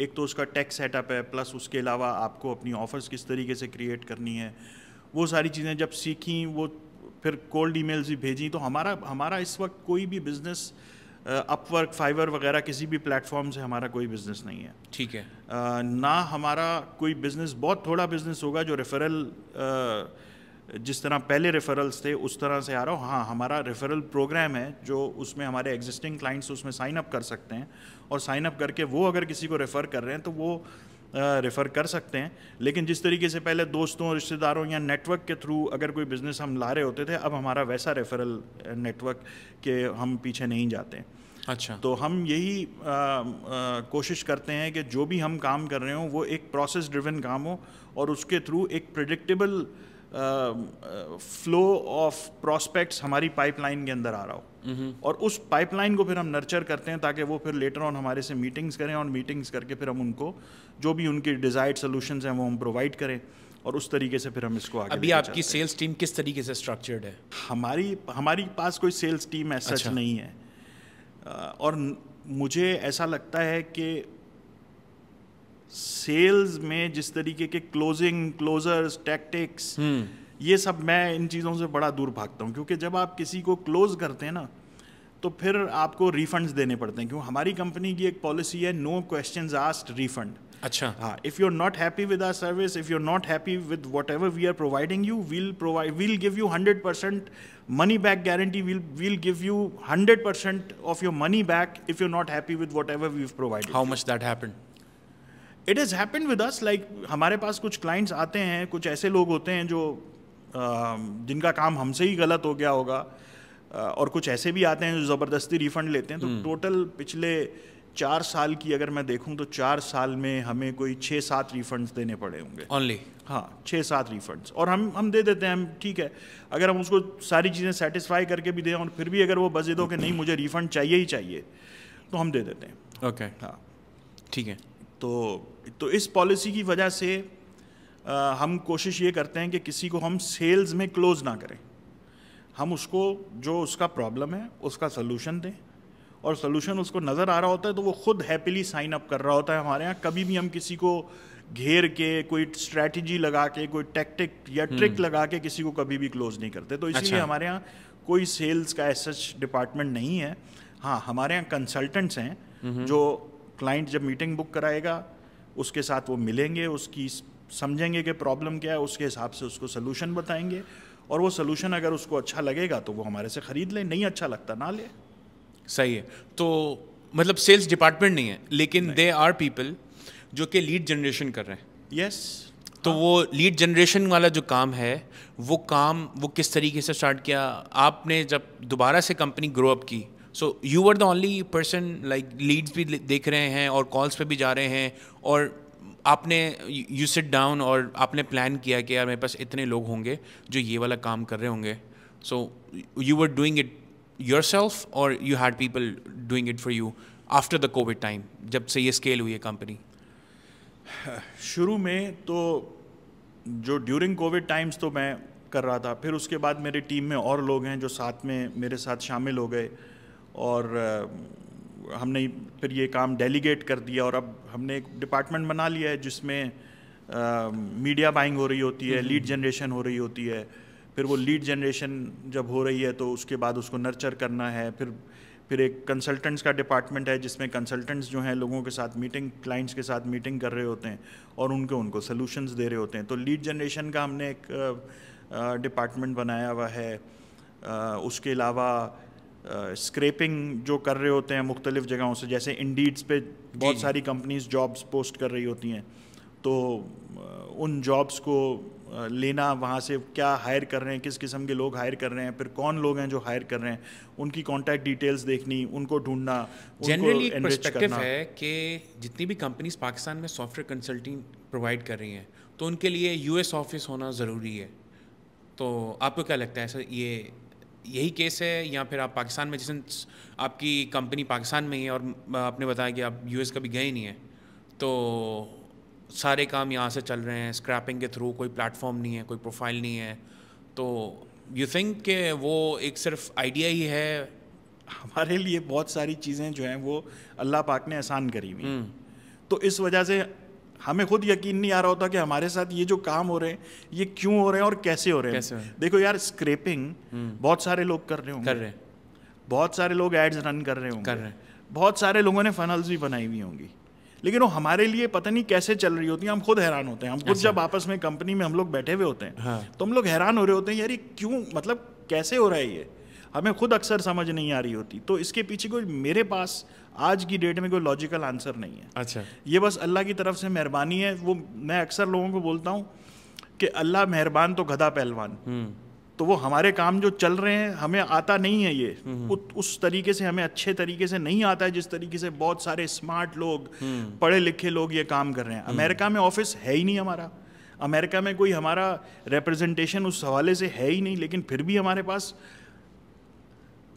एक तो उसका टैक्स सेटअप है प्लस उसके अलावा आपको अपनी ऑफर्स किस तरीके से क्रिएट करनी है वो सारी चीज़ें जब सीखी वो फिर कोल्ड ईमेल्स भी भेजी तो हमारा हमारा इस वक्त कोई भी बिज़नेस अपवर्क फाइवर वगैरह किसी भी प्लेटफॉर्म से हमारा कोई बिज़नेस नहीं है ठीक है आ, ना हमारा कोई बिज़नेस बहुत थोड़ा बिज़नेस होगा जो रेफरल आ, जिस तरह पहले रेफरल्स थे उस तरह से आ रहा हो हाँ हमारा रेफरल प्रोग्राम है जो उसमें हमारे एग्जिस्टिंग क्लाइंट्स उसमें साइन अप कर सकते हैं और साइन अप करके वो अगर किसी को रेफ़र कर रहे हैं तो वो रेफ़र कर सकते हैं लेकिन जिस तरीके से पहले दोस्तों रिश्तेदारों या नेटवर्क के थ्रू अगर कोई बिज़नेस हम ला रहे होते थे अब हमारा वैसा रेफरल नेटवर्क के हम पीछे नहीं जाते अच्छा तो हम यही आ, आ, कोशिश करते हैं कि जो भी हम काम कर रहे हो वो एक प्रोसेस ड्रिवन काम हो और उसके थ्रू एक प्रडिक्टेबल फ्लो ऑफ प्रोस्पेक्ट्स हमारी पाइपलाइन के अंदर आ रहा हो हम्म। और उस पाइपलाइन को फिर हम नर्चर करते हैं ताकि वो फिर लेटर ऑन हमारे से मीटिंग्स करें और मीटिंग्स करके फिर हम उनको जो भी उनके डिज़ायर्ड सोल्यूशन हैं वो हम प्रोवाइड करें और उस तरीके से फिर हम इसको आगे अभी आपकी सेल्स टीम किस तरीके से स्ट्रक्चर्ड है हमारी हमारी पास कोई सेल्स टीम ऐसा अच्छा। नहीं है और मुझे ऐसा लगता है कि सेल्स में जिस तरीके के क्लोजिंग क्लोजर्स टैक्टिक्स हम्म। ये सब मैं इन चीज़ों से बड़ा दूर भागता हूँ क्योंकि जब आप किसी को क्लोज करते हैं ना तो फिर आपको रिफंड्स देने पड़ते हैं क्यों हमारी कंपनी की एक पॉलिसी है नो क्वेश्चन आस्ट रिफंड अच्छा हाँ if you are not happy with our service if you are not happy with whatever we are providing you we'll provide we'll give you hundred percent money back guarantee we'll we'll give you hundred percent of your money back if you are not happy with whatever we provide how much that happen it is happen with us like हमारे पास कुछ clients आते हैं कुछ ऐसे लोग होते हैं जो जिनका काम हमसे ही गलत हो गया होगा और कुछ ऐसे भी आते हैं जो ज़बरदस्ती रिफंड लेते हैं तो टोटल हम्म। पिछले चार साल की अगर मैं देखूं तो चार साल में हमें कोई छः सात रिफंड्स देने पड़े होंगे ओनली हाँ छः सात रिफंड्स और हम हम दे देते हैं हम ठीक है अगर हम उसको सारी चीज़ें सेटिस्फाई करके भी दें और फिर भी अगर वो बजे दो कि नहीं मुझे रिफंड चाहिए ही चाहिए तो हम दे देते हैं ओके okay. हाँ ठीक है तो तो इस पॉलिसी की वजह से आ, हम कोशिश ये करते हैं कि किसी को हम सेल्स में क्लोज़ ना करें हम उसको जो उसका प्रॉब्लम है उसका सलूशन दें और सलूशन उसको नज़र आ रहा होता है तो वो खुद हैप्पीली साइन अप कर रहा होता है हमारे यहाँ कभी भी हम किसी को घेर के कोई स्ट्रैटेजी लगा के कोई टैक्टिक या ट्रिक हम्म। लगा के किसी को कभी भी क्लोज नहीं करते तो इसलिए अच्छा। हमारे यहाँ कोई सेल्स का एस डिपार्टमेंट नहीं है हाँ हमारे यहाँ कंसल्टेंट्स हैं हम्म। जो क्लाइंट जब मीटिंग बुक कराएगा उसके साथ वो मिलेंगे उसकी समझेंगे कि प्रॉब्लम क्या है उसके हिसाब से उसको सोल्यूशन बताएंगे और वो सोल्यूशन अगर उसको अच्छा लगेगा तो वो हमारे से ख़रीद ले नहीं अच्छा लगता ना ले सही है तो मतलब सेल्स डिपार्टमेंट नहीं है लेकिन दे आर पीपल जो कि लीड जनरेशन कर रहे हैं यस yes, तो हाँ. वो लीड जनरेशन वाला जो काम है वो काम वो किस तरीके से स्टार्ट किया आपने जब दोबारा से कंपनी ग्रो अप की so you are the only person like leads भी देख रहे हैं और कॉल्स पे भी जा रहे हैं और आपने यू सिट डाउन और आपने प्लान किया कि यार मेरे पास इतने लोग होंगे जो ये वाला काम कर रहे होंगे so you are doing it yourself और you had people doing it for you after the COVID time जब से ये स्केल हुई है कंपनी शुरू में तो जो ड्यूरिंग कोविड टाइम्स तो मैं कर रहा था फिर उसके बाद मेरी टीम में और लोग हैं जो साथ में मेरे साथ शामिल हो गए और हमने फिर ये काम डेलीगेट कर दिया और अब हमने एक डिपार्टमेंट बना लिया है जिसमें मीडिया बाइंग हो रही होती है लीड हम्म, जनरेशन हम्म, हम्म। हो रही होती है फिर वो लीड जनरेशन जब हो रही है तो उसके बाद उसको नर्चर करना है फिर फिर एक कंसल्टेंट्स का डिपार्टमेंट है जिसमें कंसल्टेंट्स जो हैं लोगों के साथ मीटिंग क्लाइंट्स के साथ मीटिंग कर रहे होते हैं और उनके उनको सोल्यूशंस दे रहे होते हैं तो लीड जनरेशन का हमने एक डिपार्टमेंट बनाया हुआ है उसके अलावा स्क्रेपिंग जो कर रहे होते हैं मुख्तलिफ जगहों से जैसे इंडीड्स पे बहुत सारी कंपनीज जॉब्स पोस्ट कर रही होती हैं तो उन जॉब्स को लेना वहाँ से क्या हायर कर रहे हैं किस किस्म के लोग हायर कर रहे हैं फिर कौन लोग हैं जो हायर कर रहे हैं उनकी कॉन्टैक्ट डिटेल्स देखनी उनको ढूंढना जनरली पर्सपेक्टिव है कि जितनी भी कंपनीज पाकिस्तान में सॉफ्टवेयर कंसल्टिंग प्रोवाइड कर रही हैं तो उनके लिए यूएस ऑफिस होना ज़रूरी है तो आपको क्या लगता है सर ये यही केस है या फिर आप पाकिस्तान में जिस आपकी कंपनी पाकिस्तान में ही है और आपने बताया कि आप यूएस कभी गए नहीं हैं तो सारे काम यहाँ से चल रहे हैं स्क्रैपिंग के थ्रू कोई प्लेटफॉर्म नहीं है कोई प्रोफाइल नहीं है तो यू थिंक के वो एक सिर्फ आइडिया ही है हमारे लिए बहुत सारी चीज़ें जो हैं वो अल्लाह पाक ने आसान करी हुई हम्म। तो इस वजह से हमें खुद यकीन नहीं आ रहा होता कि हमारे साथ ये जो काम हो रहे हैं ये क्यों हो रहे हैं और कैसे हो रहे हैं देखो यार स्क्रेपिंग हम्म। बहुत सारे लोग कर रहे होंगे कर रहे बहुत सारे लोग एड्स रन कर रहे होंगे कर रहे बहुत सारे लोगों ने फनल्स भी बनाई हुई होंगी लेकिन वो हमारे लिए पता नहीं कैसे चल रही होती है हम खुद हैरान होते हैं हम खुद अच्छा। जब आपस में कंपनी में हम लोग बैठे हुए होते हैं हाँ। तो हम लोग हैरान हो रहे होते हैं यार ये क्यों मतलब कैसे हो रहा है ये हमें खुद अक्सर समझ नहीं आ रही होती तो इसके पीछे कोई मेरे पास आज की डेट में कोई लॉजिकल आंसर नहीं है अच्छा ये बस अल्लाह की तरफ से मेहरबानी है वो मैं अक्सर लोगों को बोलता हूँ कि अल्लाह मेहरबान तो गधा पहलवान हम्म। तो वो हमारे काम जो चल रहे हैं हमें आता नहीं है ये हम्म। उ, उस तरीके से हमें अच्छे तरीके से नहीं आता है जिस तरीके से बहुत सारे स्मार्ट लोग हम्म। पढ़े लिखे लोग ये काम कर रहे हैं अमेरिका में ऑफिस है ही नहीं हमारा अमेरिका में कोई हमारा रिप्रेजेंटेशन उस हवाले से है ही नहीं लेकिन फिर भी हमारे पास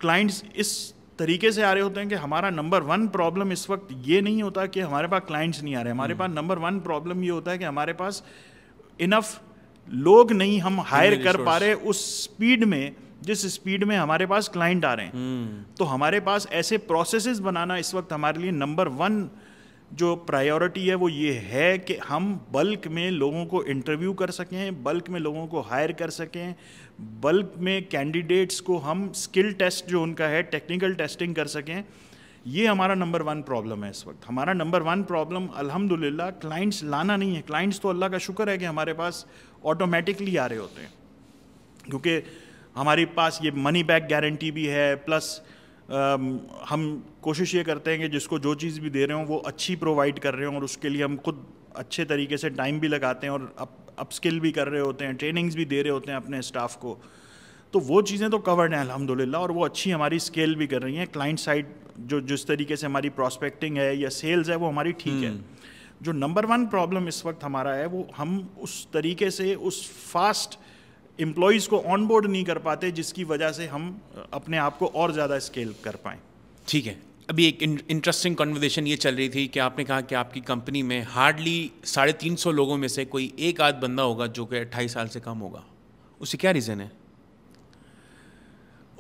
क्लाइंट्स इस तरीके से आ रहे होते हैं कि हमारा नंबर वन प्रॉब्लम इस वक्त ये नहीं होता कि हमारे पास क्लाइंट्स नहीं आ रहे हमारे हम्म। पास नंबर वन प्रॉब्लम ये होता है कि हमारे पास इनफ लोग नहीं हम हायर कर पा रहे उस स्पीड में जिस स्पीड में हमारे पास क्लाइंट आ रहे हैं हम्म। तो हमारे पास ऐसे प्रोसेसेस बनाना इस वक्त हमारे लिए नंबर वन जो प्रायोरिटी है वो ये है कि हम बल्क में लोगों को इंटरव्यू कर सकें बल्क में लोगों को हायर कर सकें बल्क में कैंडिडेट्स को हम स्किल टेस्ट जो उनका है टेक्निकल टेस्टिंग कर सकें ये हमारा नंबर वन प्रॉब्लम है इस वक्त हमारा नंबर वन प्रॉब्लम अल्हम्दुलिल्लाह क्लाइंट्स लाना नहीं है क्लाइंट्स तो अल्लाह का शुक्र है कि हमारे पास ऑटोमेटिकली आ रहे होते हैं क्योंकि हमारे पास ये मनी बैक गारंटी भी है प्लस हम कोशिश ये करते हैं कि जिसको जो चीज़ भी दे रहे हों वो अच्छी प्रोवाइड कर रहे हों और उसके लिए हम खुद अच्छे तरीके से टाइम भी लगाते हैं और अप अपस्किल भी कर रहे होते हैं ट्रेनिंग्स भी दे रहे होते हैं अपने स्टाफ को तो वो चीज़ें तो कवर्ड हैं अलहमदिल्ला और वो अच्छी हमारी स्केल भी कर रही हैं क्लाइंट साइड जो जिस तरीके से हमारी प्रॉस्पेक्टिंग है या सेल्स है वो हमारी ठीक है हम्म। जो नंबर वन प्रॉब्लम इस वक्त हमारा है वो हम उस तरीके से उस फास्ट एम्प्लॉयज़ को ऑन बोर्ड नहीं कर पाते जिसकी वजह से हम अपने आप को और ज़्यादा स्केल कर पाएँ ठीक है अभी एक इंटरेस्टिंग कन्वर्जेशन ये चल रही थी कि आपने कहा कि आपकी कंपनी में हार्डली साढ़े तीन सौ लोगों में से कोई एक आध बंदा होगा जो कि अट्ठाईस साल से कम होगा उसे क्या रीज़न है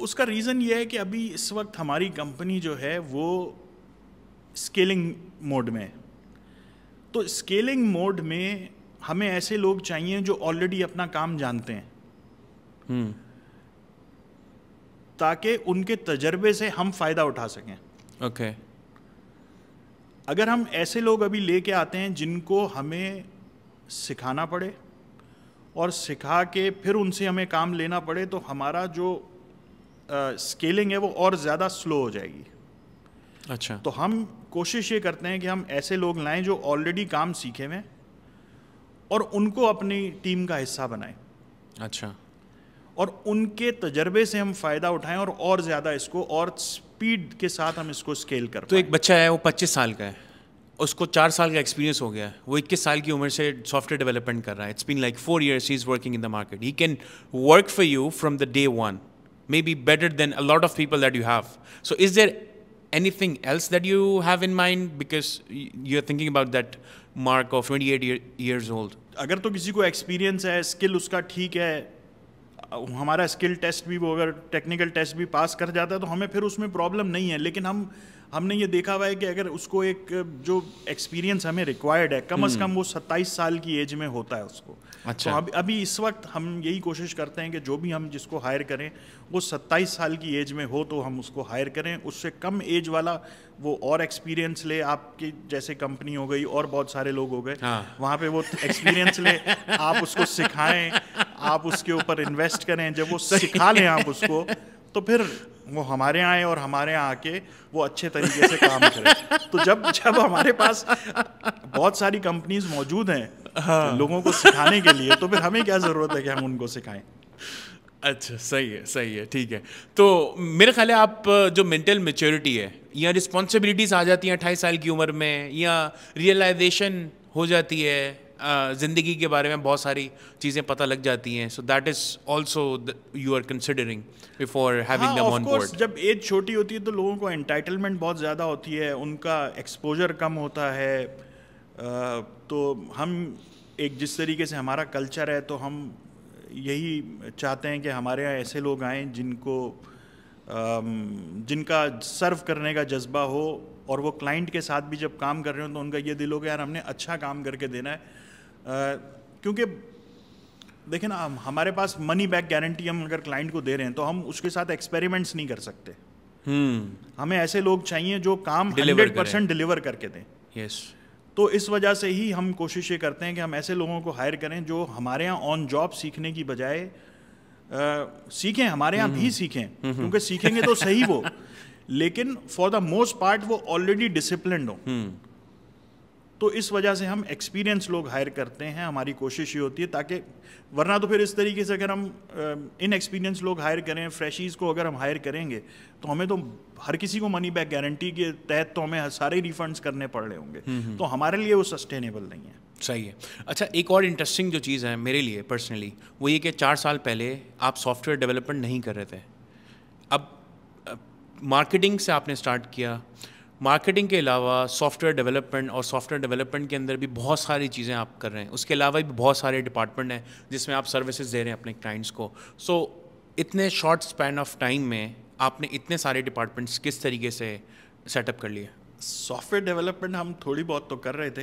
उसका रीज़न ये है कि अभी इस वक्त हमारी कंपनी जो है वो स्केलिंग मोड में है तो स्केलिंग मोड में हमें ऐसे लोग चाहिए जो ऑलरेडी अपना काम जानते हैं हम्म। ताकि उनके तजर्बे से हम फ़ायदा उठा सकें ओके अगर हम ऐसे लोग अभी लेके आते हैं जिनको हमें सिखाना पड़े और सिखा के फिर उनसे हमें काम लेना पड़े तो हमारा जो स्केलिंग है वो और ज़्यादा स्लो हो जाएगी अच्छा तो हम कोशिश ये करते हैं कि हम ऐसे लोग लाएं जो ऑलरेडी काम सीखे हुए और उनको अपनी टीम का हिस्सा बनाएं अच्छा और उनके तजर्बे से हम फ़ायदा उठाएं और और ज़्यादा इसको और स्पीड के साथ हम इसको स्केल कर तो एक बच्चा है वो पच्चीस साल का है उसको चार साल का एक्सपीरियंस हो गया वो इक्कीस साल की उम्र से सॉफ्टवेयर डेवलपमेंट कर रहा है it's been like four years he is working in the market he can work for you from the day one may be better than a lot of people that you have so is there else that you have in mind because you are thinking about that mark of twenty eight years old अगर तो किसी को experience है skill उसका ठीक है हमारा skill test भी वो अगर टेक्निकल टेस्ट भी पास कर जाता है तो हमें फिर उसमें प्रॉब्लम नहीं है लेकिन हम हमने ये देखा हुआ है कि अगर उसको एक जो एक्सपीरियंस हमें रिक्वायर्ड है कम अज़ हम्म। कम वो सत्ताईस साल की एज में होता है उसको अच्छा तो अब अभी इस वक्त हम यही कोशिश करते हैं कि जो भी हम जिसको हायर करें वो 27 साल की एज में हो तो हम उसको हायर करें उससे कम एज वाला वो और एक्सपीरियंस ले आपकी जैसे कंपनी हो गई और बहुत सारे लोग हो गए हाँ। वहाँ पे वो एक्सपीरियंस ले आप उसको सिखाएं आप उसके ऊपर इन्वेस्ट करें जब वो सिखा लें आप उसको तो फिर वो हमारे यहाँ आए और हमारे यहाँ आके वो अच्छे तरीके से काम करें तो जब जब हमारे पास बहुत सारी कंपनीज मौजूद हैं हाँ। लोगों को सिखाने के लिए तो फिर हमें क्या ज़रूरत है कि हम उनको सिखाएं अच्छा सही है सही है ठीक है तो मेरे ख्याल है आप जो मेंटल मेच्योरिटी है या रिस्पॉन्सिबिलिटीज़ आ जाती हैं अट्ठाईस साल की उम्र में या रियलाइजेशन हो जाती है ज़िंदगी के बारे में बहुत सारी चीज़ें पता लग जाती हैं so that is also you are considering before having on board जब एज छोटी होती है तो लोगों को एंटाइटलमेंट बहुत ज़्यादा होती है उनका एक्सपोजर कम होता है तो हम एक जिस तरीके से हमारा कल्चर है तो हम यही चाहते हैं कि हमारे यहाँ ऐसे लोग आएँ जिनको जिनका सर्व करने का जज्बा हो और वो क्लाइंट के साथ भी जब काम कर रहे हो तो उनका ये दिल हो कि यार हमने अच्छा काम करके देना है क्योंकि देखिए ना हमारे पास मनी बैक गारंटी हम अगर क्लाइंट को दे रहे हैं तो हम उसके साथ एक्सपेरिमेंट्स नहीं कर सकते हम्म। हमें ऐसे लोग चाहिए जो काम हंड्रेड परसेंट डिलीवर करके दें yes. तो इस वजह से ही हम कोशिश ये करते हैं कि हम ऐसे लोगों को हायर करें जो हमारे यहाँ ऑन जॉब सीखने की बजाय सीखें हमारे यहाँ भी हम्म। सीखें हम्म, क्योंकि सीखेंगे तो सही वो लेकिन फॉर द मोस्ट पार्ट वो ऑलरेडी डिसिप्लिन हो तो इस वजह से हम एक्सपीरियंस लोग हायर करते हैं हमारी कोशिश ये होती है ताकि वरना तो फिर इस तरीके से अगर हम इन एक्सपीरियंस लोग हायर करें फ्रेशीज़ को अगर हम हायर करेंगे तो हमें तो हर किसी को मनी बैक गारंटी के तहत तो हमें सारे रिफंड्स करने पड़ रहे होंगे हम्म, हम्म। तो हमारे लिए वो सस्टेनेबल नहीं है सही है अच्छा एक और इंटरेस्टिंग जो चीज़ है मेरे लिए पर्सनली वो ये कि चार साल पहले आप सॉफ्टवेयर डेवलपमेंट नहीं कर रहे थे अब मार्केटिंग से आपने स्टार्ट किया मार्केटिंग के अलावा सॉफ्टवेयर डेवलपमेंट और सॉफ्टवेयर डेवलपमेंट के अंदर भी बहुत सारी चीज़ें आप कर रहे हैं उसके अलावा भी बहुत सारे डिपार्टमेंट हैं जिसमें आप सर्विसेज दे रहे हैं अपने क्लाइंट्स को सो so, इतने शॉर्ट स्पैन ऑफ टाइम में आपने इतने सारे डिपार्टमेंट्स किस तरीके से सेटअप कर लिए सॉफ्टवेयर डेवलपमेंट हम थोड़ी बहुत तो कर रहे थे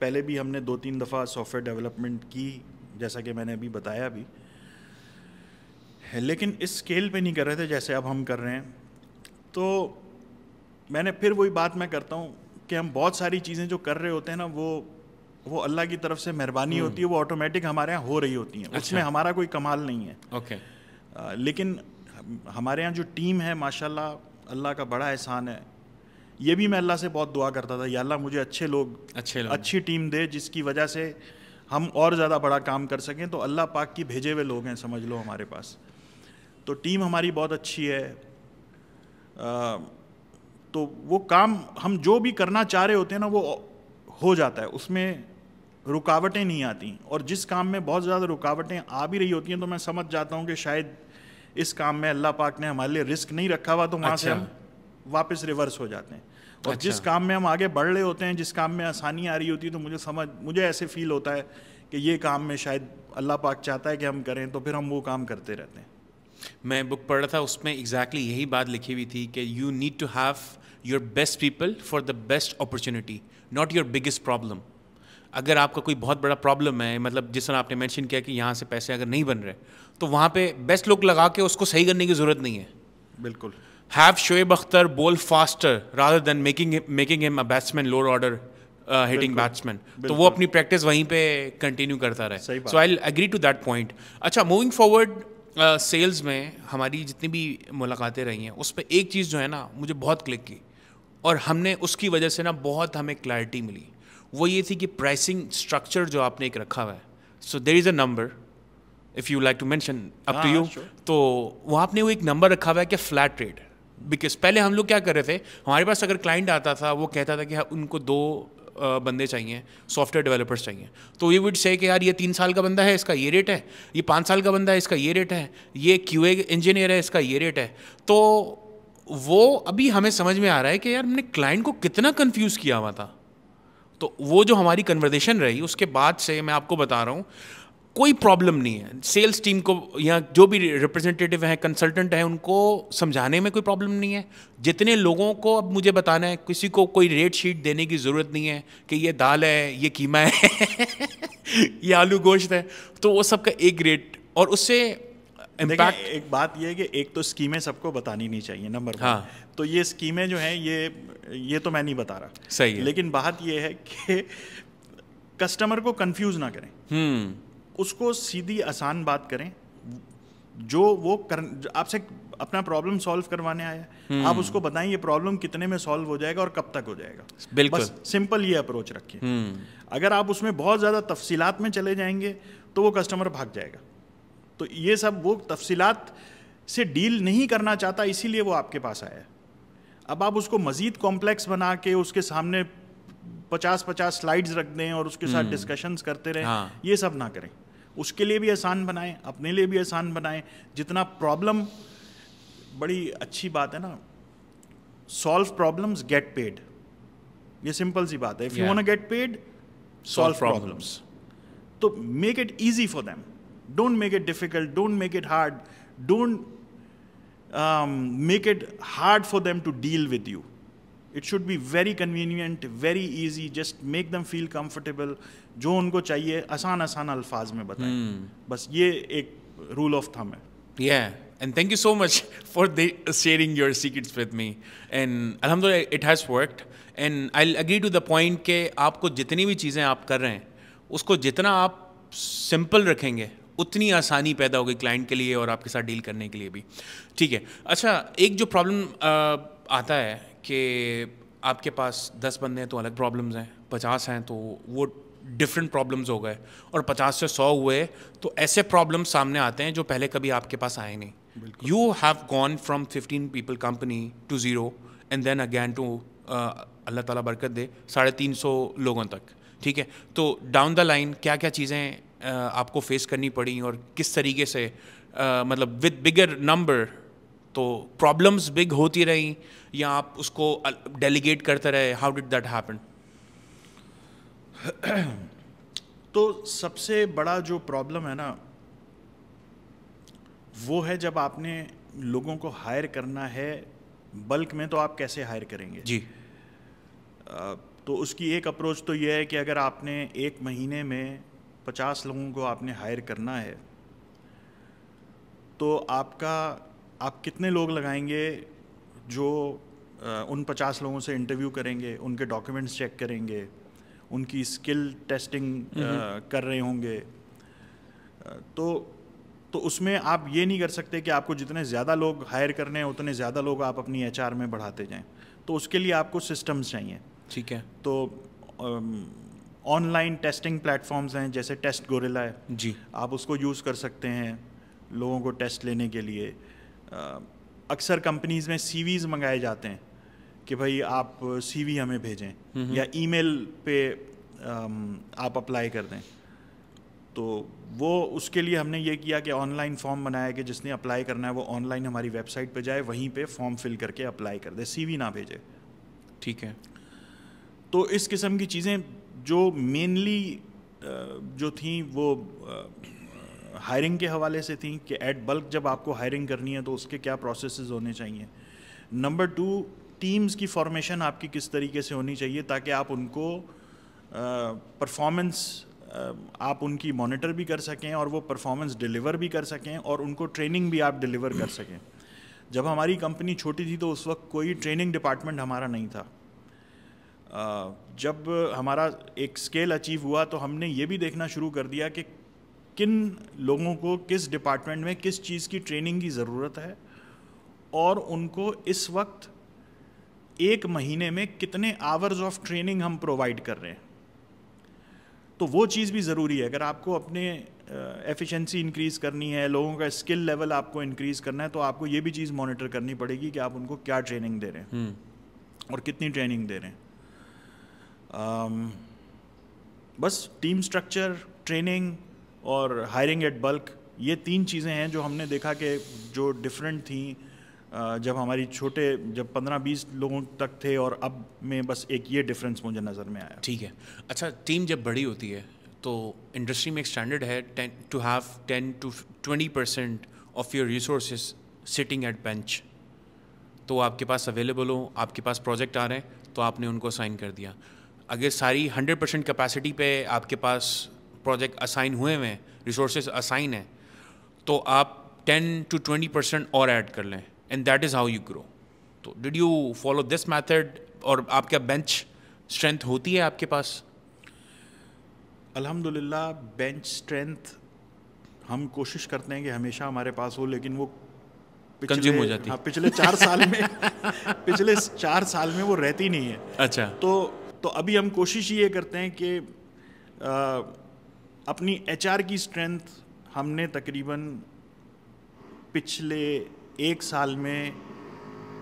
पहले भी हमने दो तीन दफ़ा सॉफ्टवेयर डेवलपमेंट की जैसा कि मैंने अभी बताया भी लेकिन इस स्केल पे नहीं कर रहे थे जैसे अब हम कर रहे हैं तो मैंने फिर वही बात मैं करता हूँ कि हम बहुत सारी चीज़ें जो कर रहे होते हैं ना वो वो अल्लाह की तरफ से मेहरबानी हम्म। होती है वो ऑटोमेटिक हमारे यहाँ हो रही होती हैं अच्छा। उसमें हमारा कोई कमाल नहीं है ओके आ, लेकिन हमारे यहाँ जो टीम है माशाल्लाह अल्लाह का बड़ा एहसान है ये भी मैं अल्लाह से बहुत दुआ करता था या अल्लाह मुझे अच्छे लोग अच्छे लोग अच्छी टीम दे जिसकी वजह से हम और ज़्यादा बड़ा काम कर सकें तो अल्लाह पाक की भेजे हुए लोग हैं समझ लो हमारे पास तो टीम हमारी बहुत अच्छी है तो वो काम हम जो भी करना चाह रहे होते हैं ना वो हो जाता है उसमें रुकावटें नहीं आती और जिस काम में बहुत ज़्यादा रुकावटें आ भी रही होती हैं तो मैं समझ जाता हूँ कि शायद इस काम में अल्लाह पाक ने हमारे लिए रिस्क नहीं रखा हुआ तो वहाँ अच्छा। से हम वापस रिवर्स हो जाते हैं और अच्छा। जिस काम में हम आगे बढ़ रहे होते हैं जिस काम में आसानी आ रही होती है तो मुझे समझ मुझे ऐसे फील होता है कि ये काम में शायद अल्लाह पाक चाहता है कि हम करें तो फिर हम वो काम करते रहते हैं मैं बुक पढ़ रहा था उसमें एग्जैक्टली exactly यही बात लिखी हुई थी कि you need to have your best people for the best opportunity not your biggest problem अगर आपका कोई बहुत बड़ा प्रॉब्लम है मतलब जिस तरह आपने मेंशन किया कि यहाँ से पैसे अगर नहीं बन रहे तो वहाँ पे बेस्ट लोग लगा के उसको सही करने की ज़रूरत नहीं है बिल्कुल have Shoaib Akhtar bowl faster rather than making making him a batsman lower order hitting batsman तो वो अपनी प्रैक्टिस वहीं पे कंटिन्यू करता रहे so I agree to that point अच्छा मूविंग फॉरवर्ड सेल्स में हमारी जितनी भी मुलाकातें रही हैं उस पर एक चीज़ जो है ना मुझे बहुत क्लिक की और हमने उसकी वजह से ना बहुत हमें क्लैरिटी मिली वो ये थी कि प्राइसिंग स्ट्रक्चर जो आपने एक रखा हुआ है so there is a number if you like to mention up to you तो वहाँ आपने वो एक नंबर रखा हुआ है कि फ्लैट रेट बिकॉज पहले हम लोग क्या कर रहे थे हमारे पास अगर क्लाइंट आता था वो कहता था कि हाँ, उनको दो बंदे चाहिए सॉफ्टवेयर डेवलपर्स चाहिए तो ये वुड से कि यार ये तीन साल का बंदा है इसका ये रेट है ये पाँच साल का बंदा है इसका ये रेट है ये क्यू इंजीनियर है इसका ये रेट है तो वो अभी हमें समझ में आ रहा है कि यार हमने क्लाइंट को कितना कंफ्यूज किया हुआ था तो वो जो हमारी कन्वर्जेशन रही उसके बाद से मैं आपको बता रहा हूँ कोई प्रॉब्लम नहीं है सेल्स टीम को या जो भी रिप्रेजेंटेटिव हैं कंसल्टेंट हैं उनको समझाने में कोई प्रॉब्लम नहीं है जितने लोगों को अब मुझे बताना है किसी को कोई रेट शीट देने की ज़रूरत नहीं है कि ये दाल है ये कीमा है [laughs] ये आलू गोश्त है तो वो सबका एक रेट और उससे इम्पैक्ट एक बात ये है कि एक तो स्कीमें सबको बतानी नहीं चाहिए नंबर हाँ. तो ये स्कीमें जो हैं ये ये तो मैं नहीं बता रहा सही है लेकिन बात ये है कि कस्टमर को कंफ्यूज ना करें हुँ. हम्म। उसको सीधी आसान बात करें जो वो कर आपसे अपना प्रॉब्लम सॉल्व करवाने आया हम्म। आप उसको बताएं ये प्रॉब्लम कितने में सॉल्व हो जाएगा और कब तक हो जाएगा बिल्कुल बस सिंपल ये अप्रोच रखिए हम्म। अगर आप उसमें बहुत ज़्यादा तफसीलात में चले जाएंगे तो वो कस्टमर भाग जाएगा तो ये सब वो तफसीलात से डील नहीं करना चाहता इसीलिए वो आपके पास आया अब आप उसको मज़ीद कॉम्प्लेक्स बना के उसके सामने पचास पचास स्लाइड्स रख दें और उसके साथ हम्म। डिस्कशंस करते रहें हाँ। ये सब ना करें उसके लिए भी आसान बनाएं अपने लिए भी आसान बनाएं जितना प्रॉब्लम बड़ी अच्छी बात है ना सॉल्व प्रॉब्लम्स गेट पेड ये सिंपल सी बात है if you want get paid solve problems तो make it easy for them Don't make it difficult. Don't make it hard. Don't um, make it hard for them to deal with you. It should be very convenient, very easy. Just make them feel comfortable. जो उनको चाहिए आसान आसान अल्फाज में बताएं। hmm. बस ये एक रूल ऑफ थम है Yeah, and thank you so much [laughs] for sharing your secrets with me. And alhamdulillah, it has worked. And I'll agree to the point के आपको जितनी भी चीजें आप कर रहे हैं, उसको जितना आप सिंपल रखेंगे, उतनी आसानी पैदा हो गई क्लाइंट के लिए और आपके साथ डील करने के लिए भी ठीक है अच्छा एक जो प्रॉब्लम आता है कि आपके पास दस बंदे हैं तो अलग प्रॉब्लम्स हैं पचास हैं तो वो डिफरेंट प्रॉब्लम्स हो गए और पचास से सौ हुए तो ऐसे प्रॉब्लम सामने आते हैं जो पहले कभी आपके पास आए नहीं you have gone from fifteen people company to zero and then again to अल्लाह ताला बरकत दे साढ़े तीन सौ लोगों तक ठीक है तो डाउन द लाइन क्या क्या चीज़ें आपको फेस करनी पड़ी और किस तरीके से मतलब विद बिगर नंबर तो प्रॉब्लम्स बिग होती रहीं या आप उसको डेलीगेट करते रहे हाउ डिड दैट हैपन तो सबसे बड़ा जो प्रॉब्लम है ना वो है जब आपने लोगों को हायर करना है बल्क में तो आप कैसे हायर करेंगे जी तो उसकी एक अप्रोच तो यह है कि अगर आपने एक महीने में पचास लोगों को आपने हायर करना है तो आपका आप कितने लोग लगाएंगे जो उन पचास लोगों से इंटरव्यू करेंगे उनके डॉक्यूमेंट्स चेक करेंगे उनकी स्किल टेस्टिंग कर रहे होंगे तो तो उसमें आप ये नहीं कर सकते कि आपको जितने ज़्यादा लोग हायर करने हैं उतने ज़्यादा लोग आप अपनी एच में बढ़ाते जाएं तो उसके लिए आपको सिस्टम्स चाहिए ठीक है तो ऑनलाइन टेस्टिंग प्लेटफॉर्म्स हैं जैसे टेस्ट गोरेला है जी आप उसको यूज़ कर सकते हैं लोगों को टेस्ट लेने के लिए अक्सर कंपनीज में सीवीज मंगाए जाते हैं कि भाई आप सीवी हमें भेजें या ईमेल पे आप अप्लाई कर दें तो वो उसके लिए हमने ये किया कि ऑनलाइन फॉर्म बनाया कि जिसने अप्लाई करना है वो ऑनलाइन हमारी वेबसाइट पे जाए वहीं पे फॉर्म फिल करके अप्लाई कर दे सीवी ना भेजे ठीक है तो इस किस्म की चीज़ें जो मेनली uh, जो थी वो हायरिंग uh, के हवाले से थी कि एट बल्क जब आपको हायरिंग करनी है तो उसके क्या प्रोसेस होने चाहिए नंबर टू टीम्स की फॉर्मेशन आपकी किस तरीके से होनी चाहिए ताकि आप उनको परफॉर्मेंस uh, आप उनकी मॉनिटर भी कर सकें और वो परफॉर्मेंस डिलीवर भी कर सकें और उनको ट्रेनिंग भी आप डिलीवर कर सकें जब हमारी कंपनी छोटी थी तो उस वक्त कोई ट्रेनिंग डिपार्टमेंट हमारा नहीं था जब हमारा एक स्केल अचीव हुआ तो हमने ये भी देखना शुरू कर दिया कि किन लोगों को किस डिपार्टमेंट में किस चीज़ की ट्रेनिंग की ज़रूरत है और उनको इस वक्त एक महीने में कितने आवर्स ऑफ ट्रेनिंग हम प्रोवाइड कर रहे हैं तो वो चीज़ भी ज़रूरी है अगर आपको अपने एफिशिएंसी इंक्रीज़ करनी है लोगों का स्किल लेवल आपको इंक्रीज़ करना है तो आपको ये भी चीज़ मॉनिटर करनी पड़ेगी कि आप उनको क्या ट्रेनिंग दे रहे हैं हम्म। और कितनी ट्रेनिंग दे रहे हैं Um, बस टीम स्ट्रक्चर ट्रेनिंग और हायरिंग एट बल्क ये तीन चीज़ें हैं जो हमने देखा कि जो डिफरेंट थी uh, जब हमारी छोटे जब पंद्रह बीस लोगों तक थे और अब में बस एक ये डिफरेंस मुझे नज़र में आया ठीक है अच्छा टीम जब बड़ी होती है तो इंडस्ट्री में एक स्टैंडर्ड है to have ten to twenty percent of your resource sitting at bench तो आपके पास अवेलेबल हो आपके पास प्रोजेक्ट आ रहे हैं तो आपने उनको साइन कर दिया अगर सारी 100 परसेंट कैपेसिटी पे आपके पास प्रोजेक्ट असाइन हुए हुए हैं रिसोर्स असाइन हैं तो आप 10 टू 20 परसेंट और ऐड कर लें and that is how you grow तो did you follow this method और आपका बेंच स्ट्रेंथ होती है आपके पास अल्हम्दुलिल्लाह बेंच स्ट्रेंथ हम कोशिश करते हैं कि हमेशा हमारे पास हो लेकिन वो कंज्यूम हो जाती हाँ पिछले चार साल में [laughs] पिछले चार साल में वो रहती नहीं है अच्छा तो तो अभी हम कोशिश ये करते हैं कि आ, अपनी एच की स्ट्रेंथ हमने तकरीबन पिछले एक साल में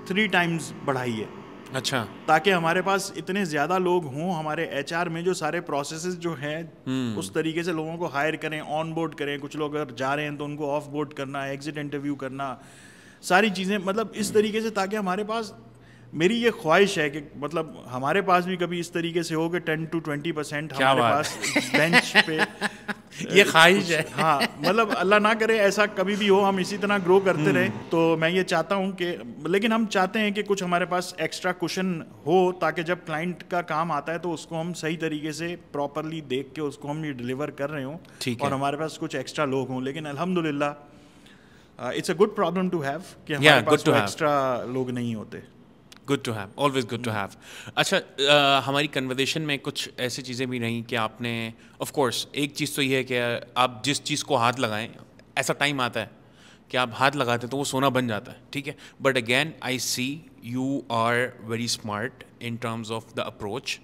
थ्री टाइम्स बढ़ाई है अच्छा ताकि हमारे पास इतने ज़्यादा लोग हों हमारे एच में जो सारे प्रोसेस जो हैं हम्म। उस तरीके से लोगों को हायर करें ऑन बोर्ड करें कुछ लोग अगर जा रहे हैं तो उनको ऑफ बोर्ड करना एग्जिट इंटरव्यू करना सारी चीज़ें मतलब इस तरीके से ताकि हमारे पास मेरी ये ख्वाहिश है कि मतलब हमारे पास भी कभी इस तरीके से हो कि टेन टू ट्वेंटी परसेंट हमारे पास बेंच पे [laughs] ये ख्वाहिश है हाँ मतलब अल्लाह ना करे ऐसा कभी भी हो हम इसी तरह ग्रो करते हम्म। रहे तो मैं ये चाहता हूँ कि लेकिन हम चाहते हैं कि कुछ हमारे पास एक्स्ट्रा क्वेश्चन हो ताकि जब क्लाइंट का काम आता है तो उसको हम सही तरीके से प्रॉपरली देख के उसको हम ये डिलीवर कर रहे हों और हमारे पास कुछ एक्स्ट्रा लोग हों लेकिन अलहमदिल्ला it's a good problem to have कि हमारे पास एक्स्ट्रा लोग नहीं होते good to have always good to have अच्छा हमारी कन्वर्जेशन में कुछ ऐसी चीज़ें भी रहीं कि आपने ऑफ कोर्स एक चीज़ तो ये है कि आप जिस चीज़ को हाथ लगाएं ऐसा टाइम आता है कि आप हाथ लगाते हैं तो वो सोना बन जाता है ठीक है but again I see you are very smart in terms of the approach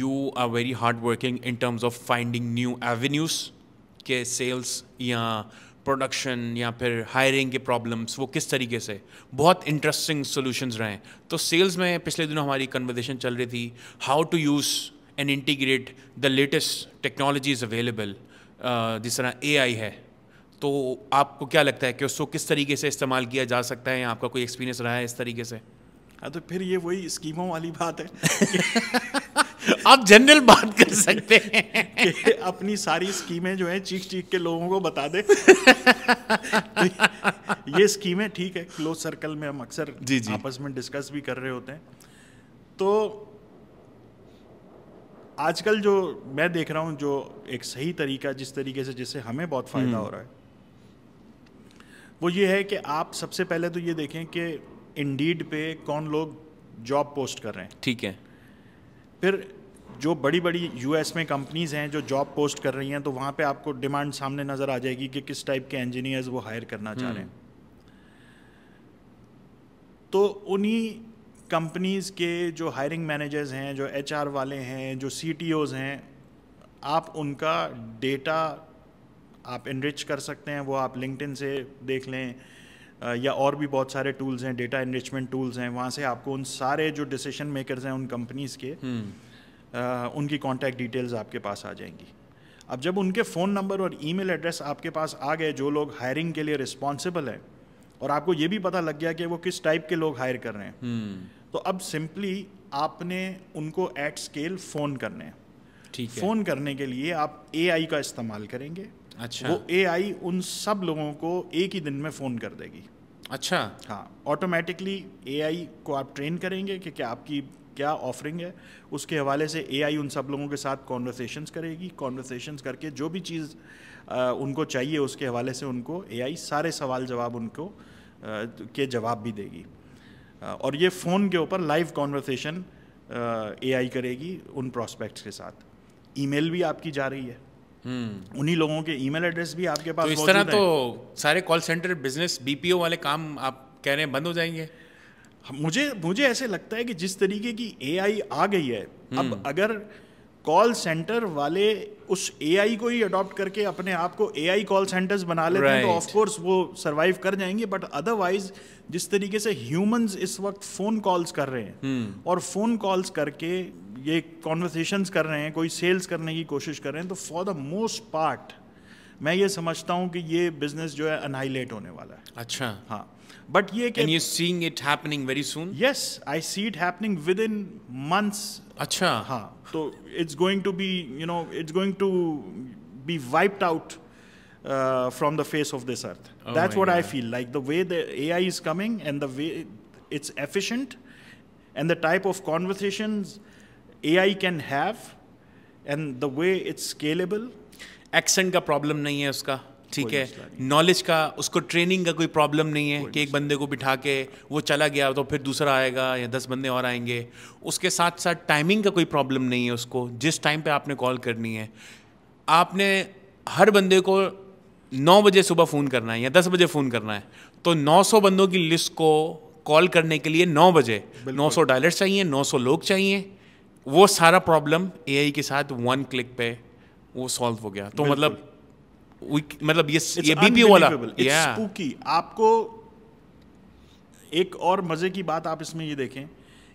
you are very hard working in terms of finding new avenues के सेल्स या प्रोडक्शन या फिर हायरिंग के प्रॉब्लम्स वो किस तरीके से बहुत इंटरेस्टिंग सोल्यूशंस रहे तो सेल्स में पिछले दिनों हमारी कन्वर्जेशन चल रही थी how to use and integrate the latest technologies available जिस तरह ए है तो आपको क्या लगता है कि उसको किस तरीके से इस्तेमाल किया जा सकता है या आपका कोई एक्सपीरियंस रहा है इस तरीके से हाँ तो फिर ये वही स्कीमों वाली बात है [laughs] आप जनरल बात कर सकते हैं अपनी सारी स्कीमें जो है चीख चीख के लोगों को बता दे तो ये स्कीमें ठीक है क्लोज सर्कल में हम अक्सर जी जी आपस में डिस्कस भी कर रहे होते हैं तो आजकल जो मैं देख रहा हूँ जो एक सही तरीका जिस तरीके से जिससे हमें बहुत फ़ायदा हम्म। हो रहा है वो ये है कि आप सबसे पहले तो ये देखें कि इंडीड पे कौन लोग जॉब पोस्ट कर रहे हैं ठीक है फिर जो बड़ी बड़ी यूएस में कंपनीज हैं जो जॉब पोस्ट कर रही हैं तो वहाँ पे आपको डिमांड सामने नज़र आ जाएगी कि किस टाइप के इंजीनियर्स वो हायर करना चाह रहे हैं हम्म। तो उन्हीं कंपनीज़ के जो हायरिंग मैनेजर्स हैं जो एच वाले हैं जो सी हैं आप उनका डेटा आप इनरिच कर सकते हैं वो आप लिंकड से देख लें या और भी बहुत सारे टूल्स हैं डेटा इन्रिचमेंट टूल्स हैं वहाँ से आपको उन सारे जो डिसीशन मेकर्स हैं उन कंपनीज़ के हम्म। उनकी कॉन्टैक्ट डिटेल्स आपके पास आ जाएंगी अब जब उनके फ़ोन नंबर और ईमेल एड्रेस आपके पास आ गए जो लोग हायरिंग के लिए रिस्पॉन्सिबल हैं और आपको ये भी पता लग गया कि वो किस टाइप के लोग हायर कर रहे हैं hmm. तो अब सिंपली आपने उनको एट स्केल फ़ोन करने हैं फ़ोन करने के लिए आप ए का इस्तेमाल करेंगे अच्छा वो ए उन सब लोगों को एक ही दिन में फ़ोन कर देगी अच्छा हाँ ऑटोमेटिकली ए को आप ट्रेन करेंगे कि क्या आपकी क्या ऑफरिंग है उसके हवाले से ए उन सब लोगों के साथ कॉन्वर्सेशंस करेगी कॉन्वर्सेशंस करके जो भी चीज़ आ, उनको चाहिए उसके हवाले से उनको ए सारे सवाल जवाब उनको आ, के जवाब भी देगी आ, और ये फ़ोन के ऊपर लाइव कॉन्वर्सेशन ए करेगी उन प्रॉस्पेक्ट्स के साथ ईमेल भी आपकी जा रही है हम्म। उन्हीं लोगों के ईमेल एड्रेस भी आपके पास तो इस तरह तो सारे कॉल सेंटर बिजनेस बीपीओ वाले काम आप कह रहे हैं बंद हो जाएंगे मुझे मुझे ऐसे लगता है कि जिस तरीके की एआई आ गई है अब हम्म। अगर कॉल सेंटर वाले उस एआई को ही अडॉप्ट करके अपने आप को एआई कॉल सेंटर्स बना लेते हैं तो ऑफ कोर्स वो सरवाइव कर जाएंगे बट अदरवाइज जिस तरीके से ह्यूमंस इस वक्त फ़ोन कॉल्स कर रहे हैं हम्म। और फ़ोन कॉल्स करके ये कॉन्वर्सेशंस कर रहे हैं कोई सेल्स करने की कोशिश कर रहे हैं तो फॉर द मोस्ट पार्ट मैं ये समझता हूँ कि ये बिजनेस जो है अनहाइलेट होने वाला है अच्छा हाँ बट ये can you seeing it happening very soon yes I see it happening within months अच्छा हाँ तो it's going to be you know it's going to be wiped out from the face of this earth that's what I feel like the way the A I is coming and the way it's efficient and the type of conversations AI can have and the way it's scalable. Accent का problem नहीं है उसका ठीक है knowledge का उसको training का कोई प्रॉब्लम नहीं है कि एक बंदे को बिठा के वो चला गया तो फिर दूसरा आएगा या दस बंदे और आएंगे उसके साथ साथ टाइमिंग का कोई प्रॉब्लम नहीं है उसको जिस टाइम पे आपने कॉल करनी है आपने हर बंदे को नौ बजे सुबह फ़ोन करना है या दस बजे फ़ोन करना है तो नौ सौ बंदों की लिस्ट को कॉल करने के लिए नौ बजे नौ सौ डायलर्स चाहिए नौ सौ लोग चाहिए वो सारा प्रॉब्लम ए के साथ वन क्लिक पे वो सॉल्व हो गया तो मतलब मतलब ये ये बीपी वाला स्पूकी आपको एक और मजे की बात आप इसमें ये देखें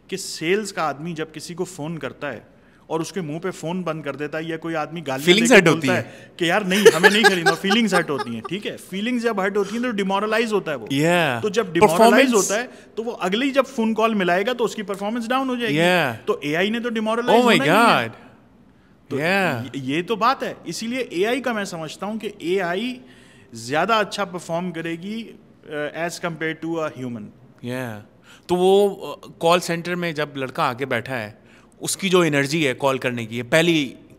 कि सेल्स का आदमी जब किसी को फोन करता है और उसके मुंह पे फोन बंद कर देता है या कोई आदमी गाली फीलिंग्स हर्ट होती है कि यार नहीं हमें नहीं खरीदना फीलिंग्स हर्ट होती हैं ठीक है फीलिंग्स जब हर्ट होती हैं तो डिमोरलाइज होता है वो yeah. तो जब डिमोरलाइज होता है तो वो अगली जब फोन कॉल मिलाएगा तो उसकी परफॉर्मेंस डाउन हो जाएगी yeah. तो ए ने तो डिमोरलाइज oh होना तो yeah. ये तो बात है इसीलिए ए का मैं समझता हूँ कि ए ज्यादा अच्छा परफॉर्म करेगी as compared to a human तो वो कॉल uh, सेंटर में जब लड़का आगे बैठा है उसकी जो एनर्जी है कॉल करने की है पहली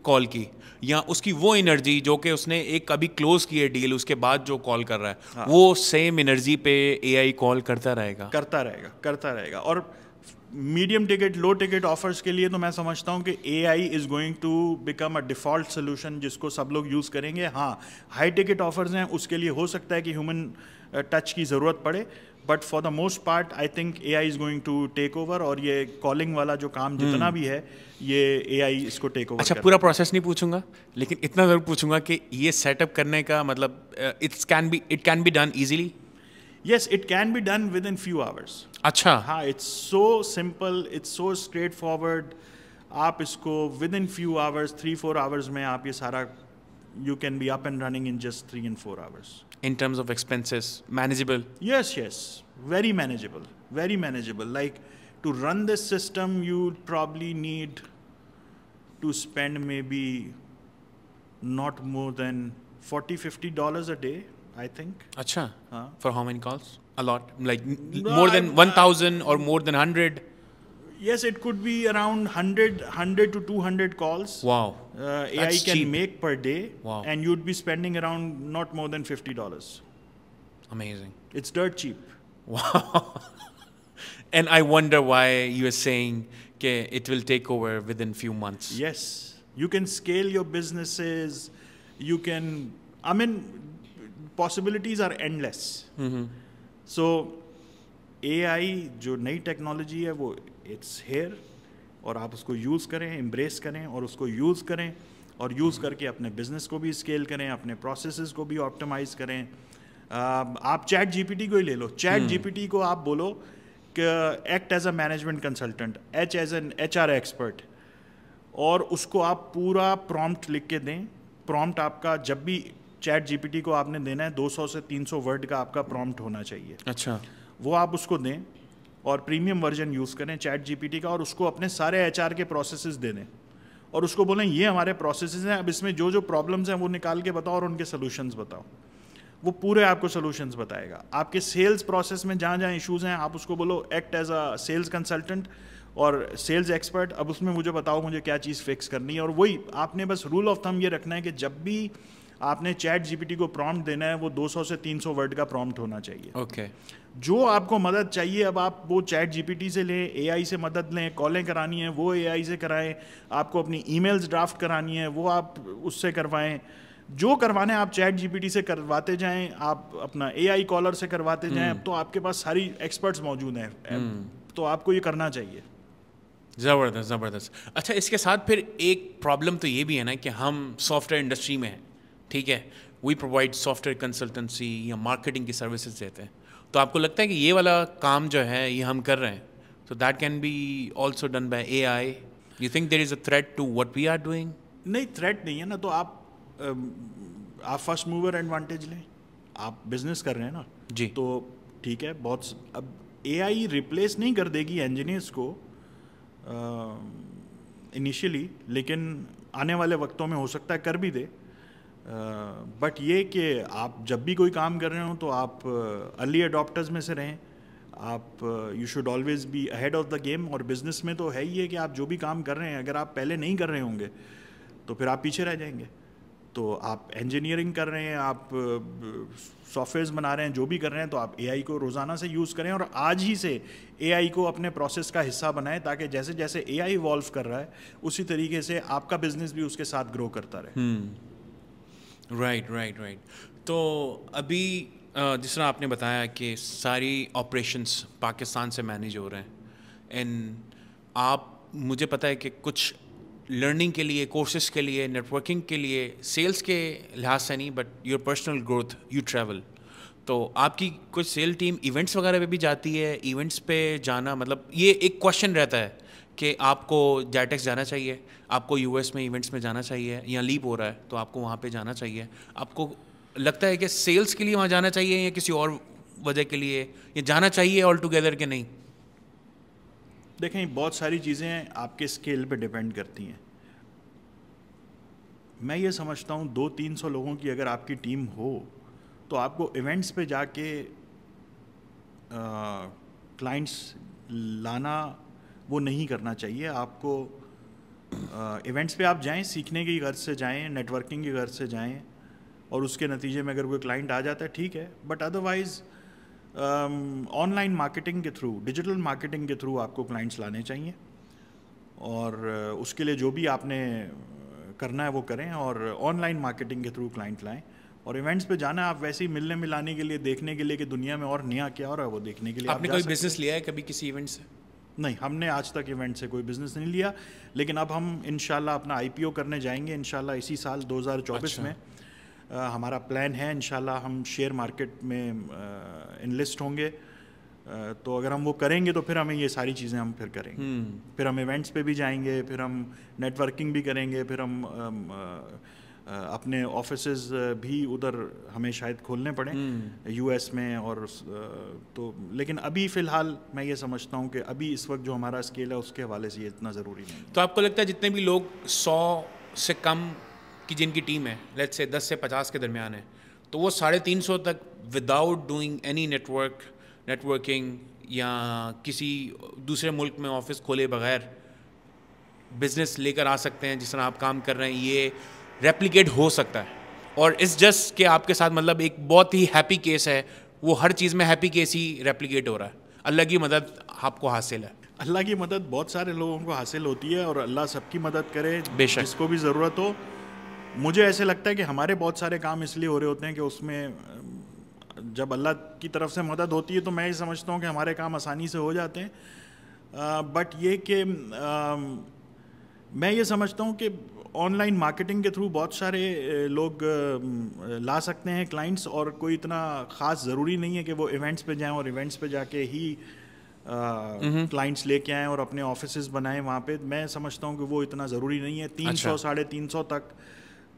कॉल की या उसकी वो एनर्जी जो कि उसने एक अभी क्लोज की है डील उसके बाद जो कॉल कर रहा है हाँ। वो सेम एनर्जी पे एआई कॉल करता रहेगा करता रहेगा करता रहेगा और medium ticket low ticket offers के लिए तो मैं समझता हूँ कि A I is going to become a default solution जिसको सब लोग यूज़ करेंगे हाँ हाई टिकट ऑफर्स हैं उसके लिए हो सकता है कि ह्यूमन टच uh, की ज़रूरत पड़े but for the most part I think A I is going to take over और ये कॉलिंग वाला जो काम hmm. जितना भी है ये ए आई इसको टेक ओवर अच्छा पूरा प्रोसेस नहीं पूछूंगा लेकिन इतना ज़रूर पूछूंगा कि ये सेटअप करने का मतलब it's can be it can be done easily it can be done within few hours अच्छा हाँ it's so simple it's so straightforward आप इसको within few hours three four hours में आप ये सारा you can be up and running in just three and four hours. In terms of expenses, manageable? Yes, yes. Very manageable. Very manageable. Like to run this system, you probably need to spend maybe not more than 40 50 dollars a day i think acha huh? for how many calls a lot like no, more than 1000 or more than 100 Yes, it could be around 100, 100 to 200 calls. Wow. Uh, AI That's can cheap. make per day. Wow. And you'd be spending around not more than $50. Amazing. It's dirt cheap. Wow. [laughs] and I wonder why you are saying okay, it will take over within few months. Yes. You can scale your businesses. You can, I mean, possibilities are endless. Mm-hmm. So, AI, I technology, नई technology it's here और आप उसको use करें embrace करें और उसको use करें और यूज़ करके अपने बिजनेस को भी स्केल करें अपने प्रोसेस को भी ऑप्टिमाइज करें uh, आप चैट जीपीटी को ही ले लो चैट जीपीटी hmm. को आप बोलो कि act as a management consultant H as an H R expert और उसको आप पूरा प्रॉम्प्ट लिख के दें प्रॉम्प्ट आपका जब भी चैट जीपीटी को आपने देना है 200 से 300 वर्ड का आपका प्रॉम्प्ट होना चाहिए अच्छा वो आप उसको दें और प्रीमियम वर्जन यूज़ करें चैट जीपीटी का और उसको अपने सारे एचआर के प्रोसेसेस दे दें और उसको बोलें ये हमारे प्रोसेसेस हैं अब इसमें जो जो प्रॉब्लम्स हैं वो निकाल के बताओ और उनके सोल्यूशंस बताओ वो पूरे आपको सोल्यूशंस बताएगा आपके सेल्स प्रोसेस में जहाँ जहाँ इश्यूज़ हैं आप उसको बोलो act as a sales consultant और सेल्स एक्सपर्ट अब उसमें मुझे बताओ मुझे क्या चीज़ फिक्स करनी है और वही आपने बस रूल ऑफ थम ये रखना है कि जब भी आपने चैट जीपीटी को प्रॉम्प्ट देना है वो 200 से 300 वर्ड का प्रॉम्प्ट होना चाहिए ओके okay. जो आपको मदद चाहिए अब आप वो चैट जीपीटी से लें एआई से मदद लें कॉलें करानी है वो एआई से कराएं आपको अपनी ईमेल्स ड्राफ्ट करानी है वो आप उससे करवाएं जो करवाने आप चैट जीपीटी से करवाते जाएं आप अपना एआई कॉलर से करवाते जाएं हम्म। अब तो आपके पास सारी एक्सपर्ट्स मौजूद हैं हम्म। तो आपको ये करना चाहिए ज़बरदस्त ज़बरदस्त अच्छा इसके साथ फिर एक प्रॉब्लम तो ये भी है ना कि हम सॉफ्टवेयर इंडस्ट्री में हैं ठीक है वी प्रोवाइड सॉफ्टवेयर कंसल्टेंसी या मार्केटिंग की सर्विसेज देते हैं तो आपको लगता है कि ये वाला काम जो है ये हम कर रहे हैं तो that can be also done by A I you think there is a threat to what we are doing नहीं थ्रेट नहीं है ना तो आप आप फर्स्ट मूवर एडवांटेज लें आप बिजनेस कर रहे हैं ना जी तो ठीक है बहुत अब ए आई रिप्लेस नहीं कर देगी इंजीनियर्स को इनिशियली लेकिन आने वाले वक्तों में हो सकता है कर भी दे बट ये कि आप जब भी कोई काम कर रहे हो तो आप अर्ली अडोप्टर्स में से रहें आप you should always be ahead of the game और बिज़नेस में तो है ही है कि आप जो भी काम कर रहे हैं अगर आप पहले नहीं कर रहे होंगे तो फिर आप पीछे रह जाएंगे तो आप इंजीनियरिंग कर रहे हैं आप सॉफ्टवेयर्स बना रहे हैं जो भी कर रहे हैं तो आप एआई को रोज़ाना से यूज़ करें और आज ही से एआई को अपने प्रोसेस का हिस्सा बनाएं ताकि जैसे जैसे एआई इवॉल्व कर रहा है उसी तरीके से आपका बिजनेस भी उसके साथ ग्रो करता रहे हम्म। राइट राइट राइट तो अभी जिस तरह आपने बताया कि सारी ऑपरेशंस पाकिस्तान से मैनेज हो रहे हैं एंड आप मुझे पता है कि कुछ लर्निंग के लिए कोर्सेज के लिए नेटवर्किंग के लिए सेल्स के लिहाज से नहीं but your personal growth you travel तो आपकी कुछ सेल टीम इवेंट्स वगैरह पे भी जाती है इवेंट्स पे जाना मतलब ये एक क्वेश्चन रहता है कि आपको जैटेक्स जाना चाहिए आपको यू में इवेंट्स में जाना चाहिए या लीप हो रहा है तो आपको वहाँ पर जाना चाहिए आपको लगता है कि सेल्स के लिए वहाँ जाना चाहिए या किसी और वजह के लिए या जाना चाहिए ऑल टुगेदर के नहीं देखें बहुत सारी चीज़ें आपके स्केल पे डिपेंड करती हैं मैं ये समझता हूँ दो तीन सौ लोगों की अगर आपकी टीम हो तो आपको इवेंट्स पे जाके क्लाइंट्स लाना वो नहीं करना चाहिए आपको इवेंट्स पे आप जाएं सीखने की गर्ज से जाएं नेटवर्किंग की गर्ज से जाएं और उसके नतीजे में अगर कोई क्लाइंट आ जाता है ठीक है बट अदरवाइज़ ऑनलाइन मार्केटिंग के थ्रू डिजिटल मार्केटिंग के थ्रू आपको क्लाइंट्स लाने चाहिए और uh, उसके लिए जो भी आपने करना है वो करें और ऑनलाइन मार्केटिंग के थ्रू क्लाइंट लाएं और इवेंट्स पे जाना आप वैसे ही मिलने मिलाने के लिए देखने के लिए कि दुनिया में और नया क्या हो रहा है वो देखने के लिए आपने आप कोई बिजनेस लिया है कभी किसी इवेंट से नहीं हमने आज तक इवेंट से कोई बिजनेस नहीं लिया लेकिन अब हम इन अपना आई करने जाएंगे इन इसी साल 2024 अच्छा। में आ, हमारा प्लान है इन हम शेयर मार्केट में इनलिस्ट होंगे आ, तो अगर हम वो करेंगे तो फिर हमें ये सारी चीज़ें हम फिर करेंगे हम्म। फिर हम इवेंट्स पे भी जाएंगे फिर हम नेटवर्किंग भी करेंगे फिर हम आ, अपने ऑफिस भी उधर हमें शायद खोलने पड़े यूएस हम्म। में और तो लेकिन अभी फ़िलहाल मैं ये समझता हूँ कि अभी इस वक्त जो हमारा स्केल है उसके हवाले से ये इतना ज़रूरी नहीं तो आपको लगता है जितने भी लोग सौ से कम की जिनकी टीम है लेट से दस से पचास के दरमियान है तो वो साढ़े तीन सौ तक without doing any network networking या किसी दूसरे मुल्क में ऑफिस खोले बगैर बिज़नेस लेकर आ सकते हैं जिस तरह आप काम कर रहे हैं ये रेप्लिकेट हो सकता है और इस जस्ट के आपके साथ मतलब एक बहुत ही हैप्पी केस है वो हर चीज़ में हैप्पी केस ही रेप्लीकेट हो रहा है अल्लाह की मदद आपको हासिल है अल्लाह की मदद बहुत सारे लोगों को हासिल होती है और अल्लाह सबकी मदद करे बेशक जिसको भी ज़रूरत हो मुझे ऐसे लगता है कि हमारे बहुत सारे काम इसलिए हो रहे होते हैं कि उसमें जब अल्लाह की तरफ से मदद होती है तो मैं ये समझता हूँ कि हमारे काम आसानी से हो जाते हैं बट ये कि मैं ये समझता हूँ कि ऑनलाइन मार्केटिंग के थ्रू बहुत सारे लोग ला सकते हैं क्लाइंट्स और कोई इतना ख़ास ज़रूरी नहीं है कि वो इवेंट्स पे जाएं और इवेंट्स पे जाके ही क्लाइंट्स लेके आएँ और अपने ऑफिस बनाएं वहाँ पे मैं समझता हूँ कि वो इतना ज़रूरी नहीं है तीन सौ अच्छा। साढ़े तीन सौ तक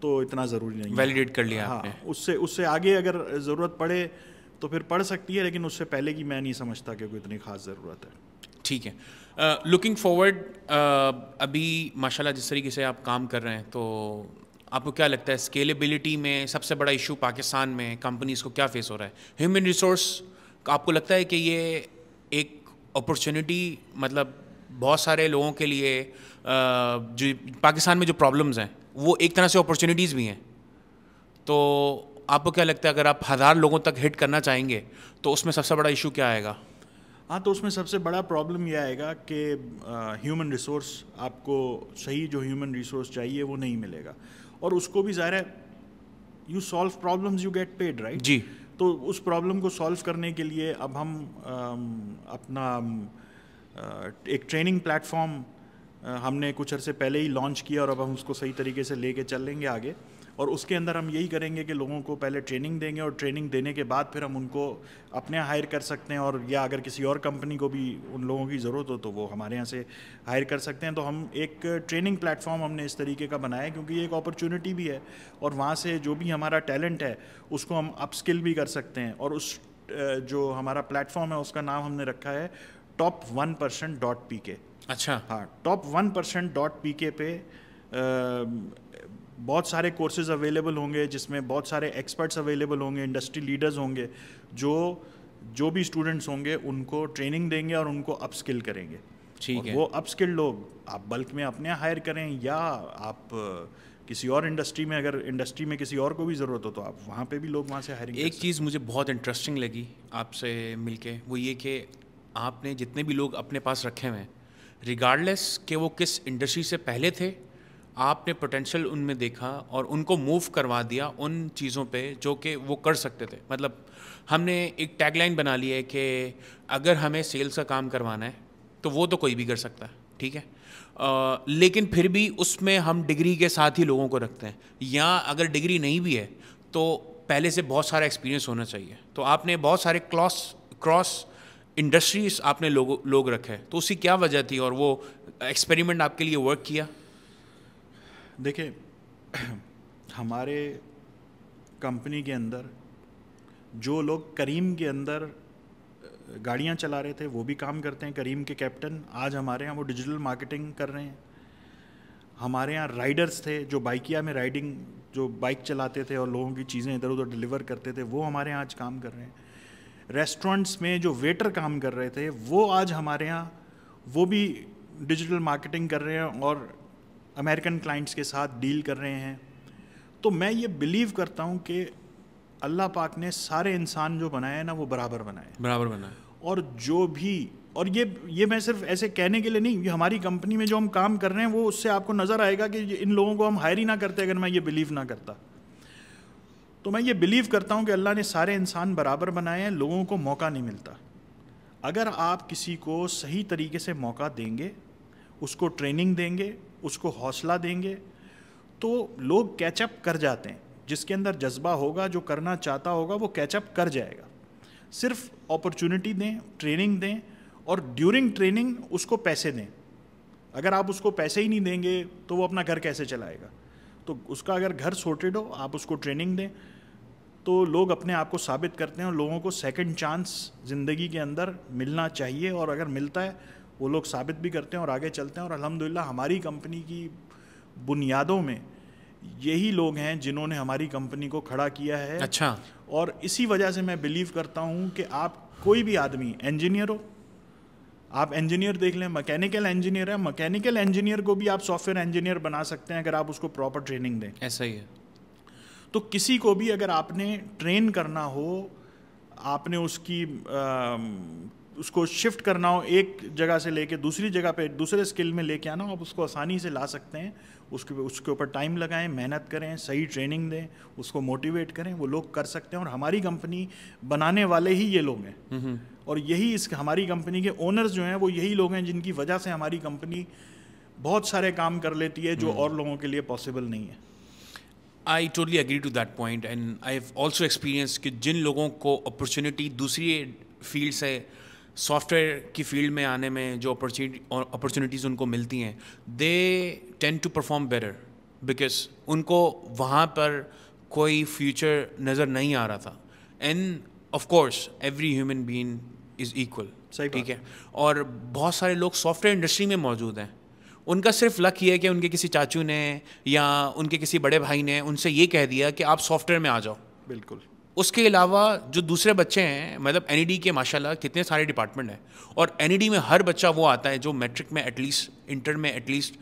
तो इतना ज़रूरी नहीं वैलिडेट कर लिया हाँ उससे उससे आगे अगर ज़रूरत पड़े तो फिर पढ़ सकती है लेकिन उससे पहले की मैं नहीं समझता कि कोई इतनी ख़ास ज़रूरत है ठीक है लुकिंग फॉर्वर्ड फॉरवर्ड अभी माशाल्लाह जिस तरीके से आप काम कर रहे हैं तो आपको क्या लगता है स्केलेबिलिटी में सबसे बड़ा इशू पाकिस्तान में कंपनीज़ को क्या फेस हो रहा है ह्यूमन रिसोर्स आपको लगता है कि ये एक अपॉर्चुनिटी मतलब बहुत सारे लोगों के लिए uh, जो पाकिस्तान में जो प्रॉब्लम्स हैं वो एक तरह से अपॉर्चुनिटीज़ भी हैं तो आपको क्या लगता है अगर आप हज़ार लोगों तक हिट करना चाहेंगे तो उसमें सबसे बड़ा इशू क्या आएगा हाँ तो उसमें सबसे बड़ा प्रॉब्लम यह आएगा कि ह्यूमन रिसोर्स आपको सही जो ह्यूमन रिसोर्स चाहिए वो नहीं मिलेगा और उसको भी ज़ाहिर है you solve problems you get paid right जी तो उस प्रॉब्लम को सॉल्व करने के लिए अब हम आ, अपना आ, एक ट्रेनिंग प्लेटफॉर्म हमने कुछ अरसे पहले ही लॉन्च किया और अब हम उसको सही तरीके से लेके चलेंगे आगे और उसके अंदर हम यही करेंगे कि लोगों को पहले ट्रेनिंग देंगे और ट्रेनिंग देने के बाद फिर हम उनको अपने हायर कर सकते हैं और या अगर किसी और कंपनी को भी उन लोगों की ज़रूरत हो तो वो हमारे यहाँ से हायर कर सकते हैं तो हम एक ट्रेनिंग प्लेटफॉर्म हमने इस तरीके का बनाया है क्योंकि ये एक अपॉर्चुनिटी भी है और वहाँ से जो भी हमारा टैलेंट है उसको हम अपस्किल भी कर सकते हैं और उस जो हमारा प्लेटफॉर्म है उसका नाम हमने रखा है top one percent dot P K अच्छा हाँ top one percent dot P K पे बहुत सारे कोर्सेज अवेलेबल होंगे जिसमें बहुत सारे एक्सपर्ट्स अवेलेबल होंगे इंडस्ट्री लीडर्स होंगे जो जो भी स्टूडेंट्स होंगे उनको ट्रेनिंग देंगे और उनको अपस्किल करेंगे ठीक है वो अपस्किल लोग आप बल्क में अपने हायर करें या आप किसी और इंडस्ट्री में अगर इंडस्ट्री में किसी और को भी ज़रूरत हो तो आप वहाँ पे भी लोग वहाँ से हायरिंग एक चीज़ मुझे बहुत इंटरेस्टिंग लगी आपसे के वो ये कि आपने जितने भी लोग अपने पास रखे हुए हैं रिगार्डलेस कि वो किस इंडस्ट्री से पहले थे आपने पोटेंशियल उनमें देखा और उनको मूव करवा दिया उन चीज़ों पे जो कि वो कर सकते थे मतलब हमने एक टैगलाइन बना ली है कि अगर हमें सेल्स का काम करवाना है तो वो तो कोई भी कर सकता है ठीक है आ, लेकिन फिर भी उसमें हम डिग्री के साथ ही लोगों को रखते हैं या अगर डिग्री नहीं भी है तो पहले से बहुत सारा एक्सपीरियंस होना चाहिए तो आपने बहुत सारे क्लॉस क्रॉस इंडस्ट्रीज आपने लोग लोग रखे तो उसकी क्या वजह थी और वो एक्सपेरिमेंट आपके लिए वर्क किया देखिए हमारे कंपनी के अंदर जो लोग करीम के अंदर गाड़ियाँ चला रहे थे वो भी काम करते हैं करीम के कैप्टन आज हमारे यहाँ वो डिजिटल मार्केटिंग कर रहे हैं हमारे यहाँ राइडर्स थे जो बाइकिया में राइडिंग जो बाइक चलाते थे और लोगों की चीज़ें इधर उधर डिलीवर करते थे वो हमारे यहाँ आज काम कर रहे हैं रेस्टोरेंट्स में जो वेटर काम कर रहे थे वो आज हमारे यहाँ वो भी डिजिटल मार्केटिंग कर रहे हैं और अमेरिकन क्लाइंट्स के साथ डील कर रहे हैं तो मैं ये बिलीव करता हूँ कि अल्लाह पाक ने सारे इंसान जो बनाए हैं ना वो बराबर बनाए बराबर बनाए और जो भी और ये ये मैं सिर्फ ऐसे कहने के लिए नहीं ये हमारी कंपनी में जो हम काम कर रहे हैं वो उससे आपको नज़र आएगा कि इन लोगों को हम हायर ही ना करते अगर मैं ये बिलीव ना करता तो मैं ये बिलीव करता हूँ कि अल्लाह ने सारे इंसान बराबर बनाए हैं लोगों को मौका नहीं मिलता अगर आप किसी को सही तरीके से मौका देंगे उसको ट्रेनिंग देंगे उसको हौसला देंगे तो लोग कैचअप कर जाते हैं जिसके अंदर जज्बा होगा जो करना चाहता होगा वो कैचअप कर जाएगा सिर्फ अपॉर्चुनिटी दें ट्रेनिंग दें और ड्यूरिंग ट्रेनिंग उसको पैसे दें अगर आप उसको पैसे ही नहीं देंगे तो वो अपना घर कैसे चलाएगा तो उसका अगर घर सोटेड हो आप उसको ट्रेनिंग दें तो लोग अपने आप को साबित करते हैं और लोगों को सेकंड चांस ज़िंदगी के अंदर मिलना चाहिए और अगर मिलता है वो लोग साबित भी करते हैं और आगे चलते हैं और अलहमदिल्ला हमारी कंपनी की बुनियादों में यही लोग हैं जिन्होंने हमारी कंपनी को खड़ा किया है अच्छा और इसी वजह से मैं बिलीव करता हूँ कि आप कोई भी आदमी इंजीनियर हो आप इंजीनियर देख लें मैकेनिकल इंजीनियर है मैकेनिकल इंजीनियर को भी आप सॉफ्टवेयर इंजीनियर बना सकते हैं अगर आप उसको प्रॉपर ट्रेनिंग दें ऐसा ही है तो किसी को भी अगर आपने ट्रेन करना हो आपने उसकी उसको शिफ्ट करना हो एक जगह से लेके दूसरी जगह पे दूसरे स्किल में लेके आना हो आप उसको आसानी से ला सकते हैं उसके उसके ऊपर टाइम लगाएं मेहनत करें सही ट्रेनिंग दें उसको मोटिवेट करें वो लोग कर सकते हैं और हमारी कंपनी बनाने वाले ही ये लोग हैं और यही इस हमारी कंपनी के ओनर्स जो हैं वो यही लोग हैं जिनकी वजह से हमारी कंपनी बहुत सारे काम कर लेती है जो हम्म। और लोगों के लिए पॉसिबल नहीं है I totally agree to that point and I have also experience कि जिन लोगों को अपॉर्चुनिटी दूसरी फील्ड से सॉफ्टवेयर की फील्ड में आने में जो अपॉर्चुनिटीज़ उनको मिलती हैं they tend to perform better because उनको वहाँ पर कोई फ्यूचर नज़र नहीं आ रहा था and of course every human being is equal सही ठीक है और बहुत सारे लोग सॉफ्टवेयर इंडस्ट्री में मौजूद हैं उनका सिर्फ लक ये है कि उनके किसी चाचू ने या उनके किसी बड़े भाई ने उनसे ये कह दिया कि आप सॉफ्टवेयर में आ जाओ बिल्कुल उसके अलावा जो दूसरे बच्चे हैं मतलब एन e के माशाल्लाह कितने सारे डिपार्टमेंट हैं और एन e में हर बच्चा वो आता है जो मैट्रिक में एटलीस्ट इंटर में एटलीस्ट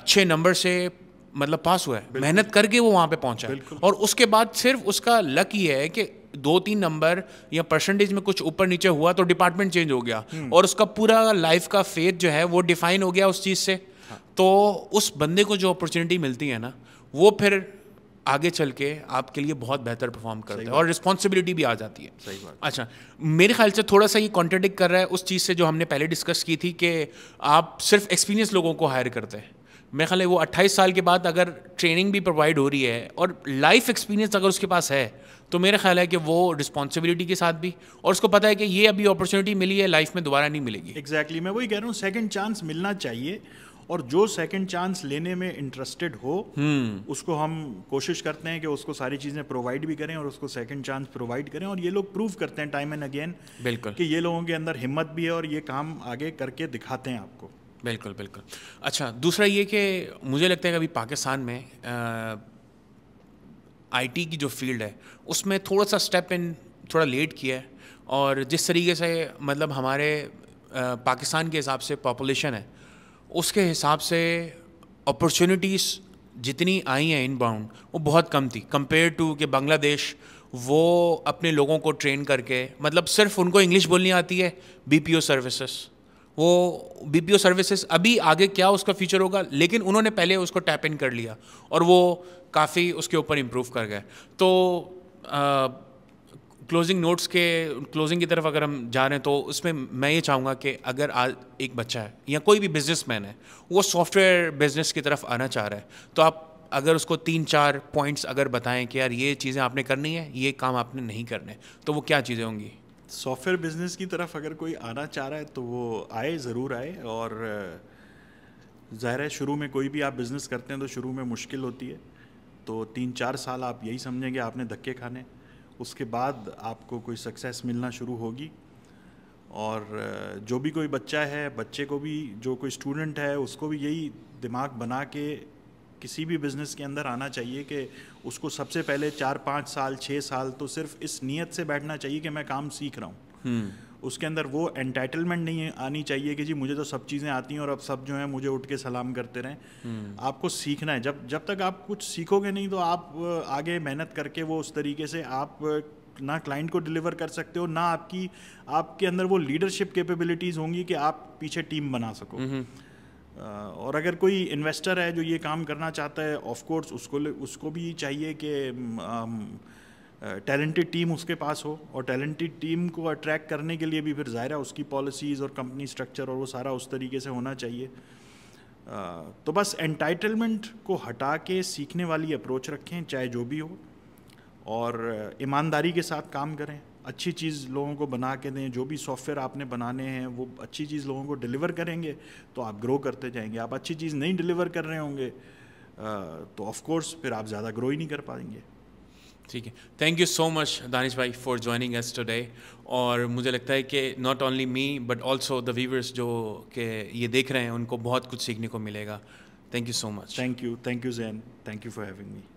अच्छे नंबर से मतलब पास हुआ है मेहनत करके वो वहाँ पे पहुँचा है और उसके बाद सिर्फ उसका लक ये है कि दो तीन नंबर या परसेंटेज में कुछ ऊपर नीचे हुआ तो डिपार्टमेंट चेंज हो गया हम्म। और उसका पूरा लाइफ का फेथ जो है वो डिफाइन हो गया उस चीज़ से हाँ। तो उस बंदे को जो अपॉर्चुनिटी मिलती है ना वो फिर आगे चल के आपके लिए बहुत बेहतर परफॉर्म करते हैं और रिस्पॉन्सिबिलिटी भी आ जाती है सही बात अच्छा मेरे ख्याल से थोड़ा सा ये कॉन्ट्रेडिक्ट कर रहा है उस चीज़ से जो हमने पहले डिस्कस की थी कि आप सिर्फ एक्सपीरियंस लोगों को हायर करते हैं मेरे ख्याल है वो 28 साल के बाद अगर ट्रेनिंग भी प्रोवाइड हो रही है और लाइफ एक्सपीरियंस अगर उसके पास है तो मेरा ख्याल है कि वो रिस्पॉन्सिबिलिटी के साथ भी और उसको पता है कि ये अभी अपॉर्चुनिटी मिली है लाइफ में दोबारा नहीं मिलेगी एग्जैक्टली exactly, मैं वही कह रहा हूँ सेकंड चांस मिलना चाहिए और जो सेकंड चांस लेने में इंटरेस्टेड हो हम्म। उसको हम कोशिश करते हैं कि उसको सारी चीज़ें प्रोवाइड भी करें और उसको सेकंड चांस प्रोवाइड करें और ये लोग प्रूव करते हैं टाइम एंड अगेन बिल्कुल कि ये लोगों के अंदर हिम्मत भी है और ये काम आगे करके दिखाते हैं आपको बिल्कुल बिल्कुल अच्छा दूसरा ये कि मुझे लगता है कि अभी पाकिस्तान में आई की जो फील्ड है उसमें थोड़ा सा स्टेप इन थोड़ा लेट किया है और जिस तरीके से मतलब हमारे पाकिस्तान के हिसाब से पॉपुलेशन है उसके हिसाब से अपॉर्चुनिटीज़ जितनी आई हैं इन बाउंड वो बहुत कम थी कंपेयर टू कि बांग्लादेश वो अपने लोगों को ट्रेन करके मतलब सिर्फ उनको इंग्लिश बोलनी आती है बीपीओ सर्विसेज वो बीपीओ सर्विसेज अभी आगे क्या उसका फ्यूचर होगा लेकिन उन्होंने पहले उसको टैप इन कर लिया और वो काफ़ी उसके ऊपर इम्प्रूव कर गए तो आ, क्लोजिंग नोट्स के क्लोजिंग की तरफ अगर हम जा रहे हैं तो उसमें मैं ये चाहूँगा कि अगर आज एक बच्चा है या कोई भी मैन है वो सॉफ्टवेयर बिजनेस की तरफ आना चाह रहा है तो आप अगर उसको तीन चार पॉइंट्स अगर बताएं कि यार ये चीज़ें आपने करनी है ये काम आपने नहीं करने तो वो क्या चीज़ें होंगी सॉफ्टवेयर बिजनेस की तरफ अगर कोई आना चाह रहा है तो वो आए ज़रूर आए और ज़ाहिर है शुरू में कोई भी आप बिज़नेस करते हैं तो शुरू में मुश्किल होती है तो तीन चार साल आप यही समझेंगे आपने धक्के खाने उसके बाद आपको कोई सक्सेस मिलना शुरू होगी और जो भी कोई बच्चा है बच्चे को भी जो कोई स्टूडेंट है उसको भी यही दिमाग बना के किसी भी बिज़नेस के अंदर आना चाहिए कि उसको सबसे पहले चार पाँच साल छः साल तो सिर्फ इस नीयत से बैठना चाहिए कि मैं काम सीख रहा हूँ हम्म। उसके अंदर वो एंटाइटलमेंट नहीं आनी चाहिए कि जी मुझे तो सब चीज़ें आती हैं और अब सब जो है मुझे उठ के सलाम करते रहें हम्म। आपको सीखना है जब जब तक आप कुछ सीखोगे नहीं तो आप आगे मेहनत करके वो उस तरीके से आप ना क्लाइंट को डिलीवर कर सकते हो ना आपकी आपके अंदर वो लीडरशिप कैपेबिलिटीज़ होंगी कि आप पीछे टीम बना सको हम्म। और अगर कोई इन्वेस्टर है जो ये काम करना चाहता है ऑफ कोर्स उसको उसको भी चाहिए कि टैलेंटेड टीम उसके पास हो और टैलेंटेड टीम को अट्रैक्ट करने के लिए भी फिर ज़ाहिर उसकी पॉलिसीज़ और कंपनी स्ट्रक्चर और वो सारा उस तरीके से होना चाहिए तो बस एंटाइटलमेंट को हटा के सीखने वाली अप्रोच रखें चाहे जो भी हो और ईमानदारी के साथ काम करें अच्छी चीज़ लोगों को बना के दें जो भी सॉफ्टवेयर आपने बनाने हैं वो अच्छी चीज़ लोगों को डिलीवर करेंगे तो आप ग्रो करते जाएंगे आप अच्छी चीज़ नहीं डिलीवर कर रहे होंगे तो ऑफ़ कोर्स फिर आप ज़्यादा ग्रो ही नहीं कर पाएंगे ठीक है thank you so much Danish भाई फॉर ज्वाइनिंग एस टुडे और मुझे लगता है कि not only me but also the viewers जो के ये देख रहे हैं उनको बहुत कुछ सीखने को मिलेगा thank you so much thank you thank you Jain thank you for having me